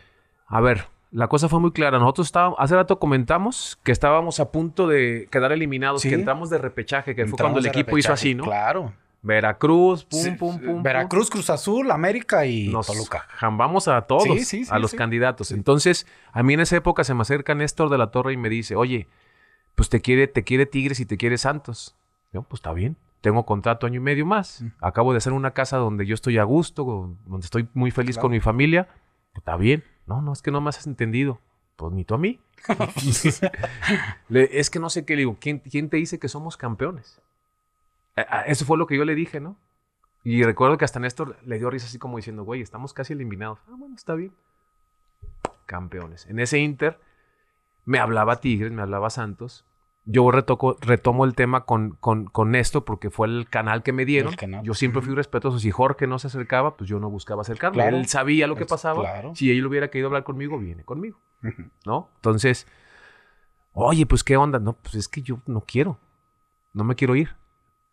A ver, la cosa fue muy clara. Nosotros estábamos, hace rato comentamos que estábamos a punto de quedar eliminados, que entramos de repechaje, que fue cuando el equipo hizo así, ¿no? Claro. Veracruz, pum, pum, pum. Veracruz, Cruz Azul, América y Nos Toluca. Jambamos a todos, a los candidatos. Entonces, a mí en esa época se me acerca Néstor de la Torre y me dice, oye, pues te quiere, te quiere Tigres y te quiere Santos. Yo, pues está bien. Tengo contrato año y medio más. Mm. Acabo de hacer una casa donde yo estoy a gusto, donde estoy muy feliz con mi familia. Pues, está bien. No, no, es que no me has entendido. Pues ni tú a mí. es que no sé qué le digo. ¿Quién, ¿Quién te dice que somos campeones? Eso fue lo que yo le dije, ¿no? Y recuerdo que hasta Néstor le dio risa así como diciendo, güey, estamos casi eliminados. Ah, bueno, está bien. Campeones. En ese Inter me hablaba Tigres, me hablaba Santos. Yo retomo el tema con, con, esto porque fue el canal que me dieron. Yo siempre fui respetuoso. Si Jorge no se acercaba, pues yo no buscaba acercarme. Él sabía lo que pasaba. Si él hubiera querido hablar conmigo, viene conmigo. ¿No? Entonces, oye, pues qué onda. No, pues es que yo no quiero. No me quiero ir.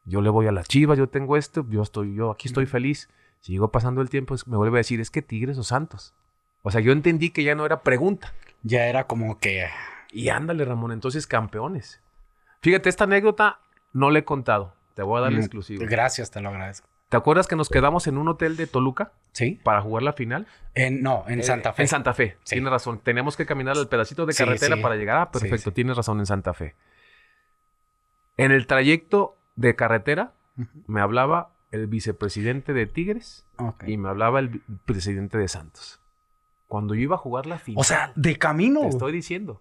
Yo le voy a las chivas, yo tengo esto, yo estoy, yo aquí estoy feliz. Sigo pasando el tiempo, me vuelve a decir, es que Tigres o Santos. O sea, yo entendí que ya no era pregunta ya era como que... Y ándale, Ramón, entonces campeones. Fíjate, esta anécdota no la he contado. Te voy a dar la mm, exclusiva. Gracias, te lo agradezco. ¿Te acuerdas que nos quedamos en un hotel de Toluca? Sí. Para jugar la final. no, en eh, Santa Fe. En Santa Fe, sí. tienes razón. Tenemos que caminar el pedacito de carretera para llegar. Ah, perfecto, tienes razón, en Santa Fe. En el trayecto de carretera me hablaba el vicepresidente de Tigres y me hablaba el presidente de Santos. Cuando yo iba a jugar la final. O sea, de camino. Te estoy diciendo.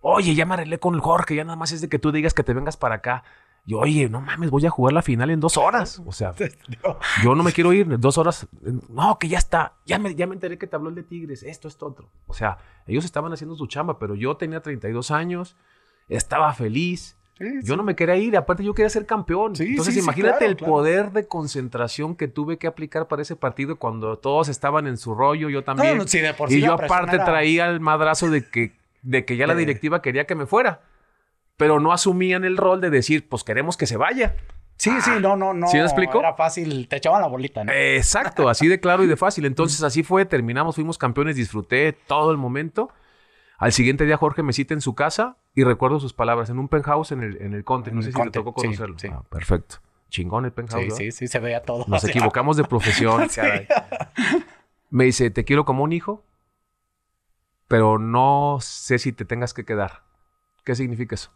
Oye, ya me arreglé con el Jorge, ya nada más es de que tú digas que te vengas para acá. Y oye, no mames, voy a jugar la final en dos horas. O sea, yo no me quiero ir, dos horas. No, que ya está. Ya me, ya me enteré que te habló el de Tigres, esto, es otro. O sea, ellos estaban haciendo su chamba, pero yo tenía 32 años, estaba feliz yo no me quería ir, aparte yo quería ser campeón. Entonces imagínate el poder de concentración que tuve que aplicar para ese partido cuando todos estaban en su rollo, yo también. y yo aparte traía el madrazo de que, de que ya la directiva quería que me fuera, pero no asumían el rol de decir, pues queremos que se vaya. Sí, sí, ah, no, no, no. ¿Sí me explico? Era fácil, te echaban la bolita, ¿no? Exacto, así de claro y de fácil. Entonces así fue, terminamos, fuimos campeones, disfruté todo el momento. Al siguiente día Jorge me cita en su casa y recuerdo sus palabras en un penthouse en el, en el Conte. no sé si te tocó conocerlo. Ah, perfecto. Chingón el penthouse. Sí, sí, sí, se veía todo. Nos equivocamos de profesión. Me dice, te quiero como un hijo, pero no sé si te tengas que quedar. ¿Qué significa eso?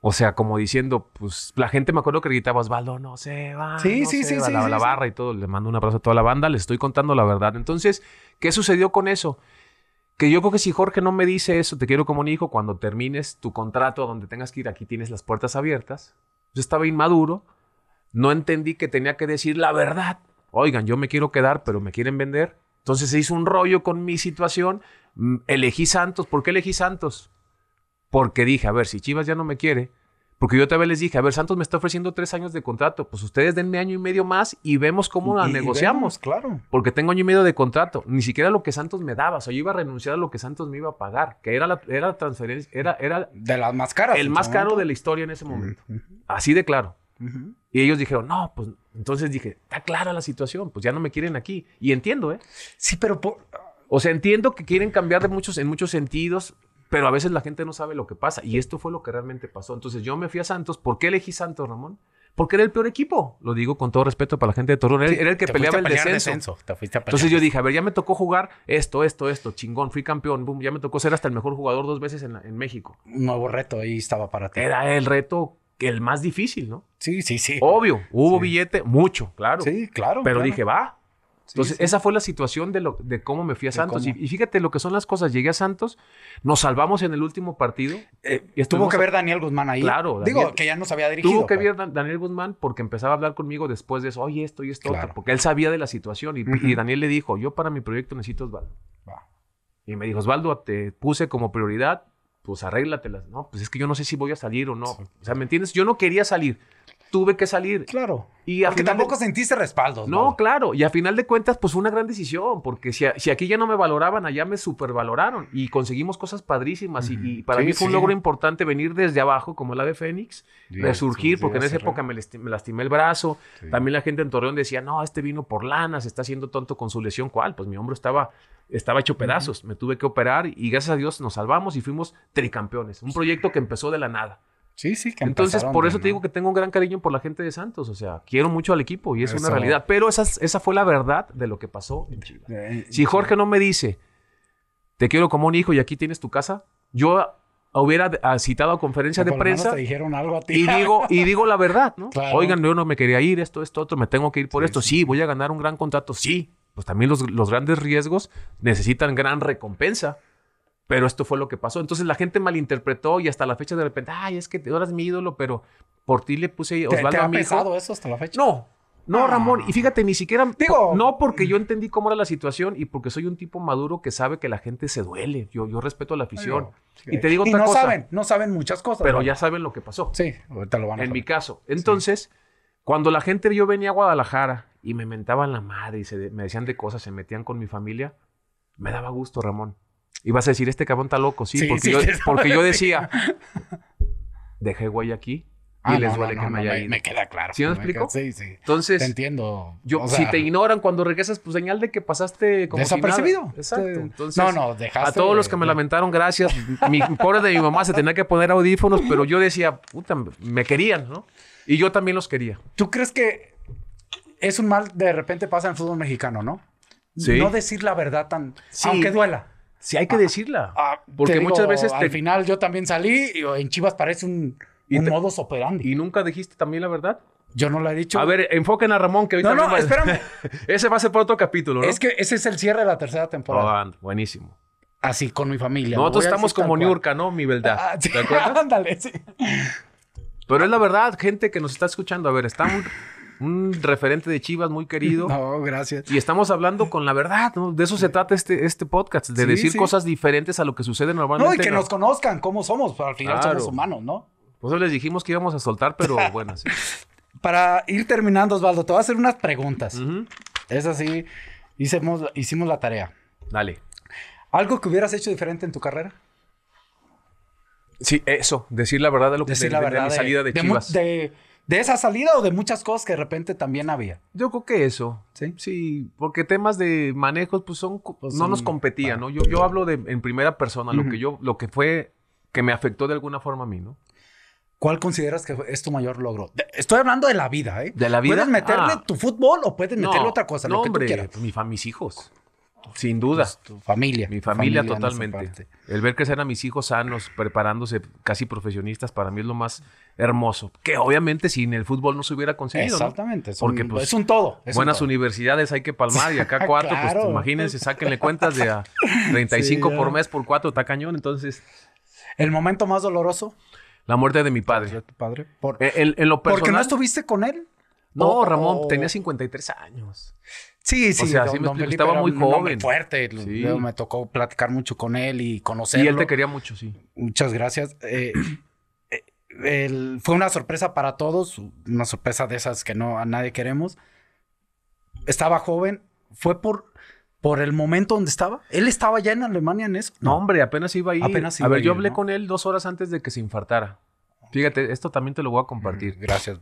O sea, como diciendo, pues la gente me acuerdo que gritaba Osvaldo, no se va. Sí, sí, sí, sí, la, barra y todo. Le mando un abrazo a toda la banda, le estoy contando la verdad. Entonces, ¿qué sucedió con eso? Que yo creo que si Jorge no me dice eso, te quiero como un hijo, cuando termines tu contrato donde tengas que ir, aquí tienes las puertas abiertas. Yo estaba inmaduro, no entendí que tenía que decir la verdad. Oigan, yo me quiero quedar, pero me quieren vender. Entonces se hizo un rollo con mi situación. Mm, elegí Santos. ¿Por qué elegí Santos? Porque dije, a ver, si Chivas ya no me quiere, porque yo vez les dije, a ver, Santos me está ofreciendo tres años de contrato, pues ustedes denme año y medio más y vemos cómo la negociamos. claro. Porque tengo año y medio de contrato, ni siquiera lo que Santos me daba, o sea, yo iba a renunciar a lo que Santos me iba a pagar, que era la era transferencia, era, era... De las más caras. El más caro de la historia en ese momento. Así de claro. Y ellos dijeron, no, pues entonces dije, está clara la situación, pues ya no me quieren aquí. Y entiendo, ¿eh? Sí, pero por... O sea, entiendo que quieren cambiar de muchos, en muchos sentidos, pero a veces la gente no sabe lo que pasa y esto fue lo que realmente pasó. Entonces yo me fui a Santos. ¿Por qué elegí Santos, Ramón? Porque era el peor equipo. Lo digo con todo respeto para la gente de Torreón. Era, el que peleaba el descenso. Entonces yo dije, a ver, ya me tocó jugar esto, esto, esto. Chingón, fui campeón. Boom, ya me tocó ser hasta el mejor jugador dos veces en, México. Un nuevo reto ahí estaba para ti. Era el reto el más difícil, ¿no? Sí, sí, sí. Obvio. Hubo billete, mucho, claro. Sí, claro. Pero dije, va, entonces, esa fue la situación de, lo, de cómo me fui a Santos. Y, fíjate lo que son las cosas. Llegué a Santos, nos salvamos en el último partido. Eh, y tuvo que ver Daniel Guzmán ahí. Claro. Digo, que ya nos había dirigido. Tuvo que ver Daniel Guzmán porque empezaba a hablar conmigo después de eso. Oye, esto y esto. porque él sabía de la situación. Y, Daniel le dijo, yo para mi proyecto necesito Osvaldo. Y me dijo, Osvaldo, te puse como prioridad, pues arréglatelas. No, pues es que yo no sé si voy a salir o no. O sea, ¿me entiendes? Yo no quería salir tuve que salir. Claro. Y Porque tampoco sentiste respaldo. No, claro. Y a final de cuentas, pues fue una gran decisión, porque si, aquí ya no me valoraban, allá me supervaloraron y conseguimos cosas padrísimas. y, para mí fue un logro importante venir desde abajo, como la de Fénix, resurgir, porque en esa época me, lastimé el brazo. También la gente en Torreón decía, no, este vino por lana, se está haciendo tonto con su lesión. ¿Cuál? Pues mi hombro estaba, estaba hecho pedazos, me tuve que operar y gracias a Dios nos salvamos y fuimos tricampeones. Un proyecto que empezó de la nada. Sí, sí, Entonces, por eso te digo que tengo un gran cariño por la gente de Santos. O sea, quiero mucho al equipo y es una realidad. Pero esa, esa fue la verdad de lo que pasó en eh, si Jorge no me dice, te quiero como un hijo y aquí tienes tu casa, yo hubiera citado a conferencia de prensa. dijeron algo a ti. Y digo, y digo la verdad, ¿no? Oigan, yo no me quería ir, esto, esto, otro, me tengo que ir por esto. Sí. sí. voy a ganar un gran contrato, sí. Pues también los, los grandes riesgos necesitan gran recompensa pero esto fue lo que pasó. Entonces la gente malinterpretó y hasta la fecha de repente, ay, es que tú eras mi ídolo, pero por ti le puse Osvaldo ¿Te, te eso hasta la fecha? No, no, ah. Ramón. Y fíjate, ni siquiera... Digo... no porque mm. yo entendí cómo era la situación y porque soy un tipo maduro que sabe que la gente se duele. Yo, respeto la afición. y te digo y no saben, no saben muchas cosas. Pero ya saben lo que pasó. Sí, ahorita lo van a En mi caso. Entonces... Cuando la gente, yo venía a Guadalajara y me mentaban la madre y se, me decían de cosas, se metían con mi familia, me daba gusto, Ramón. Y vas a decir, este cabrón está loco, sí, porque, yo, decía, dejé güey aquí, y ah, les duele que me haya Me queda claro. ¿Sí me, explico? sí, sí. Entonces. entiendo. si te ignoran cuando regresas, pues señal de que pasaste como Desapercibido. Si Exacto. no, no, dejaste. A todos los que me lamentaron, gracias. mi pobre de mi mamá se tenía que poner audífonos, pero yo decía, puta, me querían, ¿no? Y yo también los quería. ¿Tú crees que es un mal de repente pasa en el fútbol mexicano, no? Sí. No decir la verdad tan. Aunque duela. Sí, hay que ah, decirla. Ah, porque muchas veces. Al final yo también salí y en Chivas parece un, y un operandi. ¿Y nunca dijiste también la verdad? Yo no lo he dicho. A ver, enfoquen a Ramón, que ahorita. No, no, espérame. ese va a ser para otro capítulo, ¿no? Es que ese es el cierre de la tercera temporada. Oh, buenísimo. Así, con mi familia. Nosotros estamos como Niurca, ¿no? Mi verdad. Ah, Ándale, Pero es la verdad, gente que nos está escuchando. A ver, estamos un referente de Chivas muy querido. No, gracias. Y estamos hablando con la verdad, ¿no? De eso se trata este, este podcast, de decir cosas diferentes a lo que sucede normalmente. No, y que nos, conozcan cómo somos, pero al final somos humanos, ¿no? Pues Nosotros les dijimos que íbamos a soltar, pero bueno, sí. Para ir terminando, Osvaldo, te voy a hacer unas preguntas. Es así, hicimos, hicimos la tarea. Dale. ¿Algo que hubieras hecho diferente en tu carrera? Sí, eso, decir la verdad de lo que de, la mi salida de, de Chivas. De, de esa salida o de muchas cosas que de repente también había. Yo creo que eso. Sí. Sí, porque temas de manejos, pues son, pues no nos competían. ¿no? Yo, yo hablo de, en primera persona, lo que yo, lo que fue, que me afectó de alguna forma a mí, ¿no? ¿Cuál consideras que es tu mayor logro? estoy hablando de la vida, ¿eh? De la vida. Puedes meterle ah. tu fútbol o puedes meterle otra cosa, no, lo que Mi, mis hijos. Sin pues, duda. tu familia. Mi familia, totalmente. El ver crecer a mis hijos sanos, preparándose casi profesionistas, para mí es lo más hermoso. Que obviamente sin el fútbol no se hubiera conseguido. Exactamente. Es, Porque, un, pues, es un todo. buenas universidades hay que palmar y acá cuatro, pues imagínense, sáquenle cuentas de a 35 por mes por cuatro, está cañón. Entonces. ¿El momento más doloroso? La muerte de mi padre. padre? Por, eh, ¿Porque no estuviste con él? No, oh, Ramón, oh, tenía 53 años. Sí, sí. O sea, sí me estaba muy joven. fuerte. Sí. me tocó platicar mucho con él y conocerlo. Y él te quería mucho, sí. Muchas gracias. Eh, eh, fue una sorpresa para todos, una sorpresa de esas que no a nadie queremos. Estaba joven, fue por, por el momento donde estaba. Él estaba ya en Alemania en eso. No, hombre, apenas iba a Apenas a ver, yo hablé con él dos horas antes de que se infartara. Fíjate, esto también te lo voy a mm, compartir. Gracias.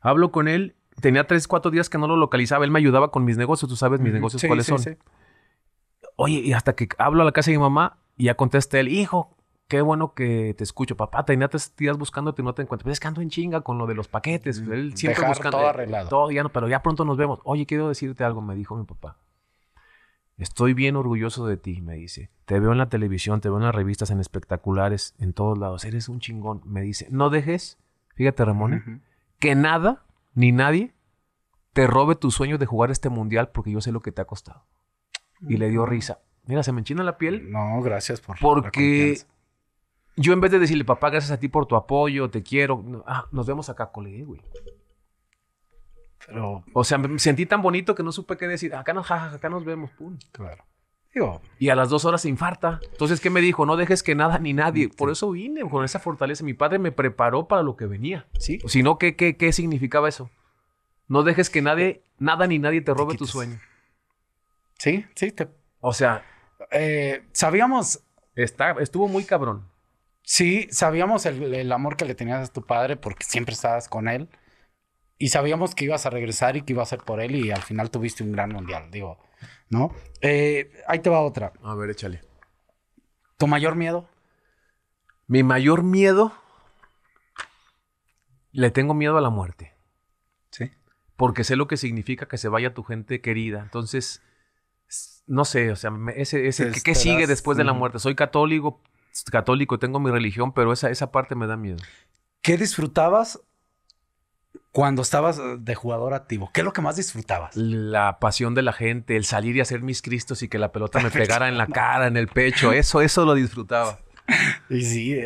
Hablo con él tenía tres, cuatro días que no lo localizaba. Él me ayudaba con mis negocios, tú sabes mis negocios cuáles son. Oye, y hasta que hablo a la casa de mi mamá y ya contesta él, hijo, qué bueno que te escucho, papá, tenía tres días buscándote y no te encuentras. Pero es que ando en chinga con lo de los paquetes. Él siempre buscando. Todo arreglado. Todo, ya no, pero ya pronto nos vemos. Oye, quiero decirte algo, me dijo mi papá. Estoy bien orgulloso de ti, me dice. Te veo en la televisión, te veo en las revistas, en espectaculares, en todos lados. Eres un chingón, me dice. No dejes, fíjate, Ramón, que nada ni nadie te robe tu sueño de jugar este mundial porque yo sé lo que te ha costado. Y le dio risa. Mira, se me enchina la piel. No, gracias por Porque yo en vez de decirle, papá, gracias a ti por tu apoyo, te quiero, ah, nos vemos acá, colega, güey. Pero... O sea, me sentí tan bonito que no supe qué decir. Acá nos, ja, acá nos vemos, pum. Claro y a las dos horas se infarta. Entonces, ¿qué me dijo? No dejes que nada ni nadie. Por eso vine con esa fortaleza. Mi padre me preparó para lo que venía. Sí. Si no, ¿qué, significaba eso? No dejes que nadie, nada ni nadie te robe tu sueño. Sí, sí. Te... O sea. Eh, sabíamos. estuvo muy cabrón. Sí, sabíamos el, el, amor que le tenías a tu padre porque siempre estabas con él. Y sabíamos que ibas a regresar y que ibas a ser por él. Y al final tuviste un gran mundial. Digo, ¿no? Eh, ahí te va otra. A ver, échale. ¿Tu mayor miedo? Mi mayor miedo. Le tengo miedo a la muerte. Sí. Porque sé lo que significa que se vaya tu gente querida. Entonces, no sé, o sea, ese, ese ¿qué, ¿qué, sigue después de la muerte? Soy católico, católico, tengo mi religión, pero esa, esa parte me da miedo. ¿Qué disfrutabas cuando estabas eh, de jugador activo? ¿Qué es lo que más disfrutabas? La pasión de la gente, el salir y hacer mis cristos y que la pelota me pegara en la cara, en el pecho. Eso, eso lo disfrutaba. Y sí,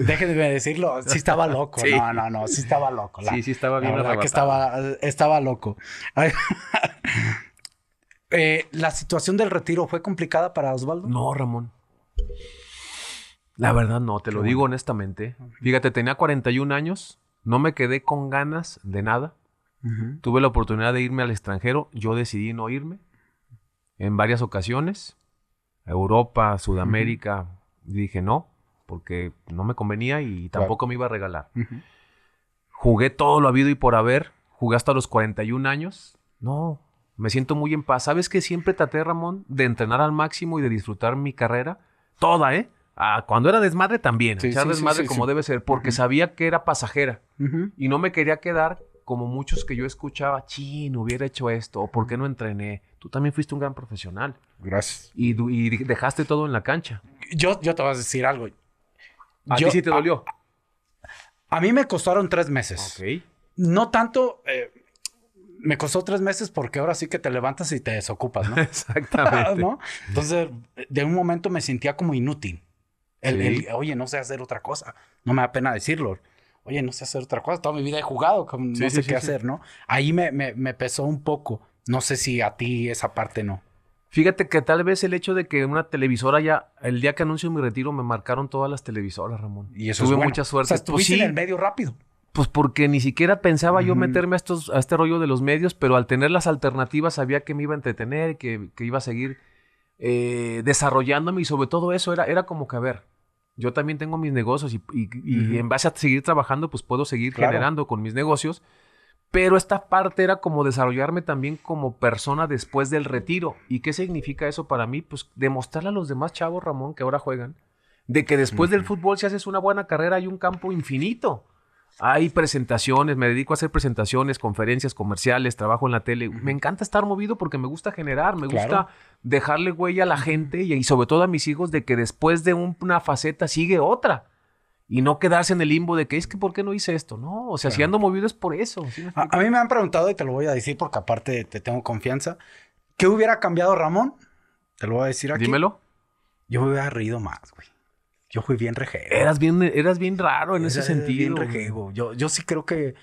déjenme decirlo, sí estaba loco. No, no, no, sí estaba loco. sí, sí estaba bien. La que estaba, loco. Eh, ¿La situación del retiro fue complicada para Osvaldo? No, Ramón. La verdad no, te lo digo honestamente. Fíjate, tenía 41 años no me quedé con ganas de nada. Tuve la oportunidad de irme al extranjero. Yo decidí no irme en varias ocasiones. Europa, Sudamérica. Dije no, porque no me convenía y tampoco me iba a regalar. Jugué todo lo habido y por haber. Jugué hasta los 41 años. No, me siento muy en paz. ¿Sabes que siempre traté, Ramón, de entrenar al máximo y de disfrutar mi carrera? Toda, ¿eh? Ah, cuando era desmadre también, echar desmadre como debe ser, porque sabía que era pasajera y no me quería quedar como muchos que yo escuchaba, chin, hubiera hecho esto, o por qué no entrené. Tú también fuiste un gran profesional. Gracias. Y, dejaste todo en la cancha. Yo, yo te voy a decir algo. ¿A ti sí te dolió? A, mí me costaron tres meses. Ok. No tanto. Eh, me costó tres meses porque ahora sí que te levantas y te desocupas, ¿no? Exactamente. Entonces, de un momento me sentía como inútil oye, no sé hacer otra cosa. No me da pena decirlo. Oye, no sé hacer otra cosa. Toda mi vida he jugado, no sé qué hacer, ¿no? Ahí me, me, pesó un poco. No sé si a ti esa parte no. Fíjate que tal vez el hecho de que una televisora ya, el día que anuncio mi retiro, me marcaron todas las televisoras, Ramón. Y eso Tuve mucha suerte. Pues en el medio rápido. Pues porque ni siquiera pensaba yo meterme a, estos, a este rollo de los medios, pero al tener las alternativas sabía que me iba a entretener, que, que iba a seguir eh, desarrollándome y sobre todo eso era, era como que, a ver, yo también tengo mis negocios y, en base a seguir trabajando, pues puedo seguir generando con mis negocios. Pero esta parte era como desarrollarme también como persona después del retiro. ¿Y qué significa eso para mí? Pues demostrarle a los demás chavos, Ramón, que ahora juegan, de que después del fútbol, si haces una buena carrera, hay un campo infinito. Hay presentaciones, me dedico a hacer presentaciones, conferencias comerciales, trabajo en la tele. Me encanta estar movido porque me gusta generar, me gusta dejarle huella a la gente y, sobre todo a mis hijos de que después de una faceta sigue otra. Y no quedarse en el limbo de que es que ¿por qué no hice esto? No, o sea, si ando movido es por eso. a, a, mí me han preguntado y te lo voy a decir porque aparte te tengo confianza. ¿Qué hubiera cambiado Ramón? Te lo voy a decir aquí. Dímelo. Yo me hubiera reído más, güey. Yo fui bien rejevo. Eras bien, eras bien raro en ese sentido. Bien Yo, yo sí creo que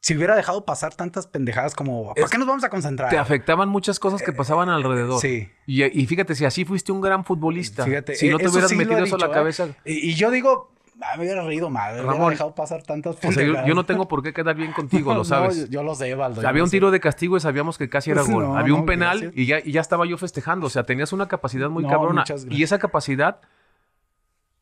si hubiera dejado pasar tantas pendejadas como, ¿Por qué nos vamos a concentrar? Te afectaban muchas cosas que eh, pasaban alrededor. Sí. Y, fíjate, si así fuiste un gran futbolista, fíjate, si no eh, te hubieras metido eso a la ¿eh? cabeza. Y, yo digo, ah, me hubiera reído madre Me hubiera dejado pasar tantas pendejadas. yo, no tengo por qué quedar bien contigo, lo sabes. yo, lo sé, Valdo. había un tiro de castigo y sabíamos que casi era gol. había un penal y ya, y ya estaba yo festejando. O sea, tenías una capacidad muy cabrona. Y esa capacidad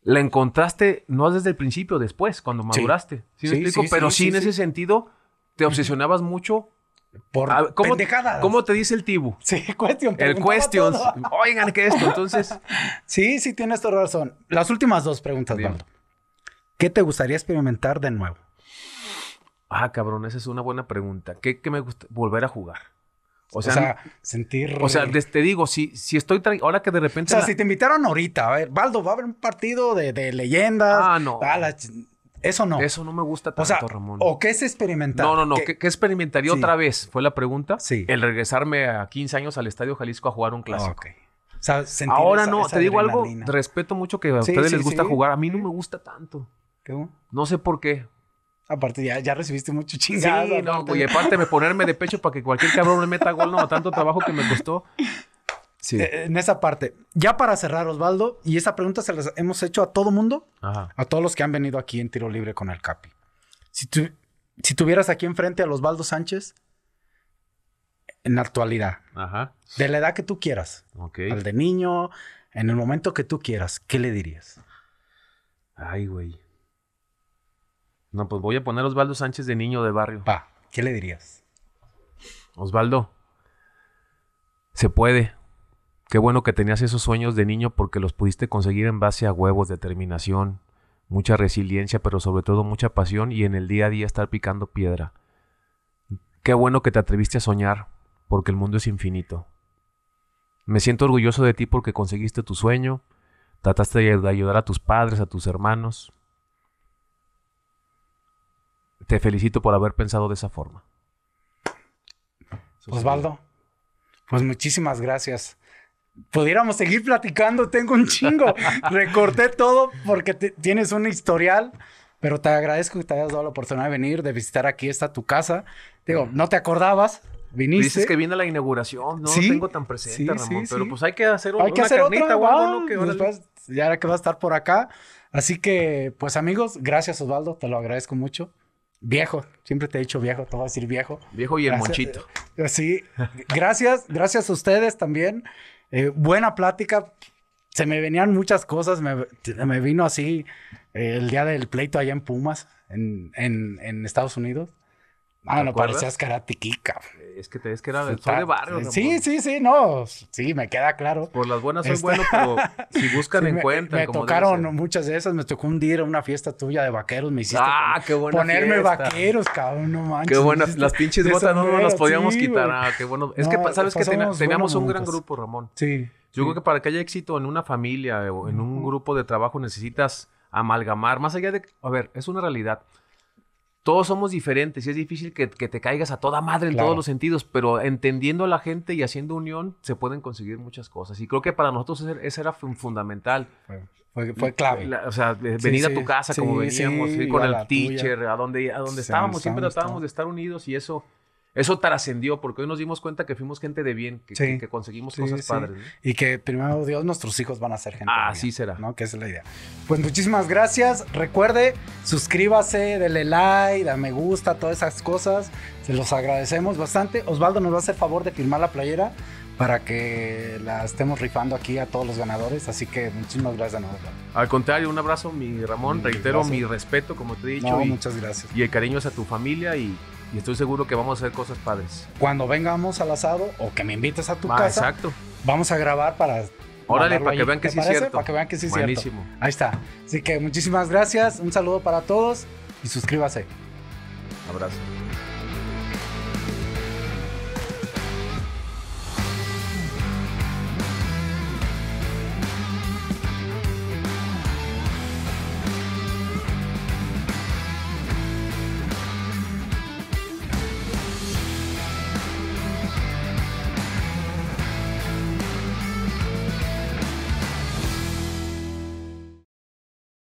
la encontraste no desde el principio, después, cuando maduraste. ¿Sí, Pero sí, en ese sentido, te obsesionabas mucho por a, ¿cómo, te dice el tibu? Sí, cuestión El cuestión Oigan, ¿qué esto? Entonces. sí, sí, tienes toda razón. Las últimas dos preguntas, Waldo. ¿Qué te gustaría experimentar de nuevo? Ah, cabrón, esa es una buena pregunta. ¿Qué, qué me gusta? Volver a jugar. O sea, sentir. O sea, te digo, si, si estoy. Ahora que de repente. O sea, si te invitaron ahorita, a ver, Baldo, va a haber un partido de, de leyendas. Ah, no. Ah, eso no. Eso no me gusta tanto, o sea, Ramón. ¿O qué es experimentar? No, no, no. ¿Qué, experimentaría otra vez? Fue la pregunta. Sí. El regresarme a 15 años al Estadio Jalisco a jugar un clásico. O sea, sentir. Ahora no, te digo algo, respeto mucho que a ustedes les gusta jugar, a mí no me gusta tanto. ¿Qué? No sé por qué. Aparte, ya, recibiste mucho chingado. Sí, no, güey. Aparte, me ponerme de pecho para que cualquier cabrón me meta gol, no, tanto trabajo que me costó. Sí. Eh, en esa parte. Ya para cerrar, Osvaldo, y esa pregunta se la hemos hecho a todo mundo, a todos los que han venido aquí en tiro libre con el Capi. Si, tu, si tuvieras aquí enfrente a Osvaldo Sánchez, en la actualidad, Ajá. de la edad que tú quieras, okay. al de niño, en el momento que tú quieras, ¿qué le dirías? Ay, güey. No, pues voy a poner a Osvaldo Sánchez de niño de barrio. Pa, ¿qué le dirías? Osvaldo, se puede. Qué bueno que tenías esos sueños de niño porque los pudiste conseguir en base a huevos, determinación, mucha resiliencia, pero sobre todo mucha pasión y en el día a día estar picando piedra. Qué bueno que te atreviste a soñar porque el mundo es infinito. Me siento orgulloso de ti porque conseguiste tu sueño, trataste de ayudar a tus padres, a tus hermanos, te felicito por haber pensado de esa forma. Osvaldo, pues muchísimas gracias. Pudiéramos seguir platicando, tengo un chingo. Recorté todo porque tienes un historial, pero te agradezco que te hayas dado la oportunidad de venir, de visitar aquí esta tu casa. Digo, no te acordabas, viniste. Dices que viene la inauguración, no tengo tan presente, Ramón, pero pues hay que hacer hay que una carnita ya que va a estar por acá. Así que, pues amigos, gracias Osvaldo, te lo agradezco mucho. Viejo, siempre te he dicho viejo, te voy a decir viejo. Viejo y el monchito. Eh, sí, gracias, gracias a ustedes también. Eh, buena plática. Se me venían muchas cosas, me, vino así eh, el día del pleito allá en Pumas, en, en, en Estados Unidos. Ah, no parecías era eh, Es que te ves que era del de barrio. Eh, sí, sí, sí, no. Sí, me queda claro. Por las buenas soy este bueno, pero si buscan, encuentran. Me, tocaron muchas de esas. Me tocó un día una fiesta tuya de vaqueros. Me hiciste ah, ponerme vaqueros, cabrón. No manches. Qué buenas. Las pinches botas no nos las podíamos quitar. Ah, qué bueno. Es que sabes que teníamos un gran grupo, Ramón. Sí. Yo creo que para que haya éxito en una familia o en un grupo de trabajo necesitas amalgamar. Más allá de. A ver, es una realidad todos somos diferentes y es difícil que, te caigas a toda madre en todos los sentidos, pero entendiendo a la gente y haciendo unión se pueden conseguir muchas cosas. Y creo que para nosotros eso era fundamental. fue, clave. o sea, venir a tu casa como veníamos, con el teacher, a donde, a donde estábamos, siempre tratábamos de estar unidos y eso eso trascendió porque hoy nos dimos cuenta que fuimos gente de bien, que, conseguimos cosas padres. Y que primero Dios, nuestros hijos van a ser gente. Ah, así será. ¿no? Que es la idea. Pues muchísimas gracias. Recuerde, suscríbase, dele like, da me gusta, todas esas cosas. Se los agradecemos bastante. Osvaldo nos va a hacer favor de firmar la playera para que la estemos rifando aquí a todos los ganadores. Así que muchísimas gracias a nosotros. Al contrario, un abrazo, mi Ramón. Mm, reitero mi respeto, como te he dicho. No, muchas gracias. Y el cariño es a tu familia y y estoy seguro que vamos a hacer cosas padres. Cuando vengamos al asado o que me invites a tu casa, exacto. vamos a grabar para. Órale, para que, vean que sí es cierto. para que vean que sí es cierto. Ahí está. Así que muchísimas gracias, un saludo para todos y suscríbase. Abrazo.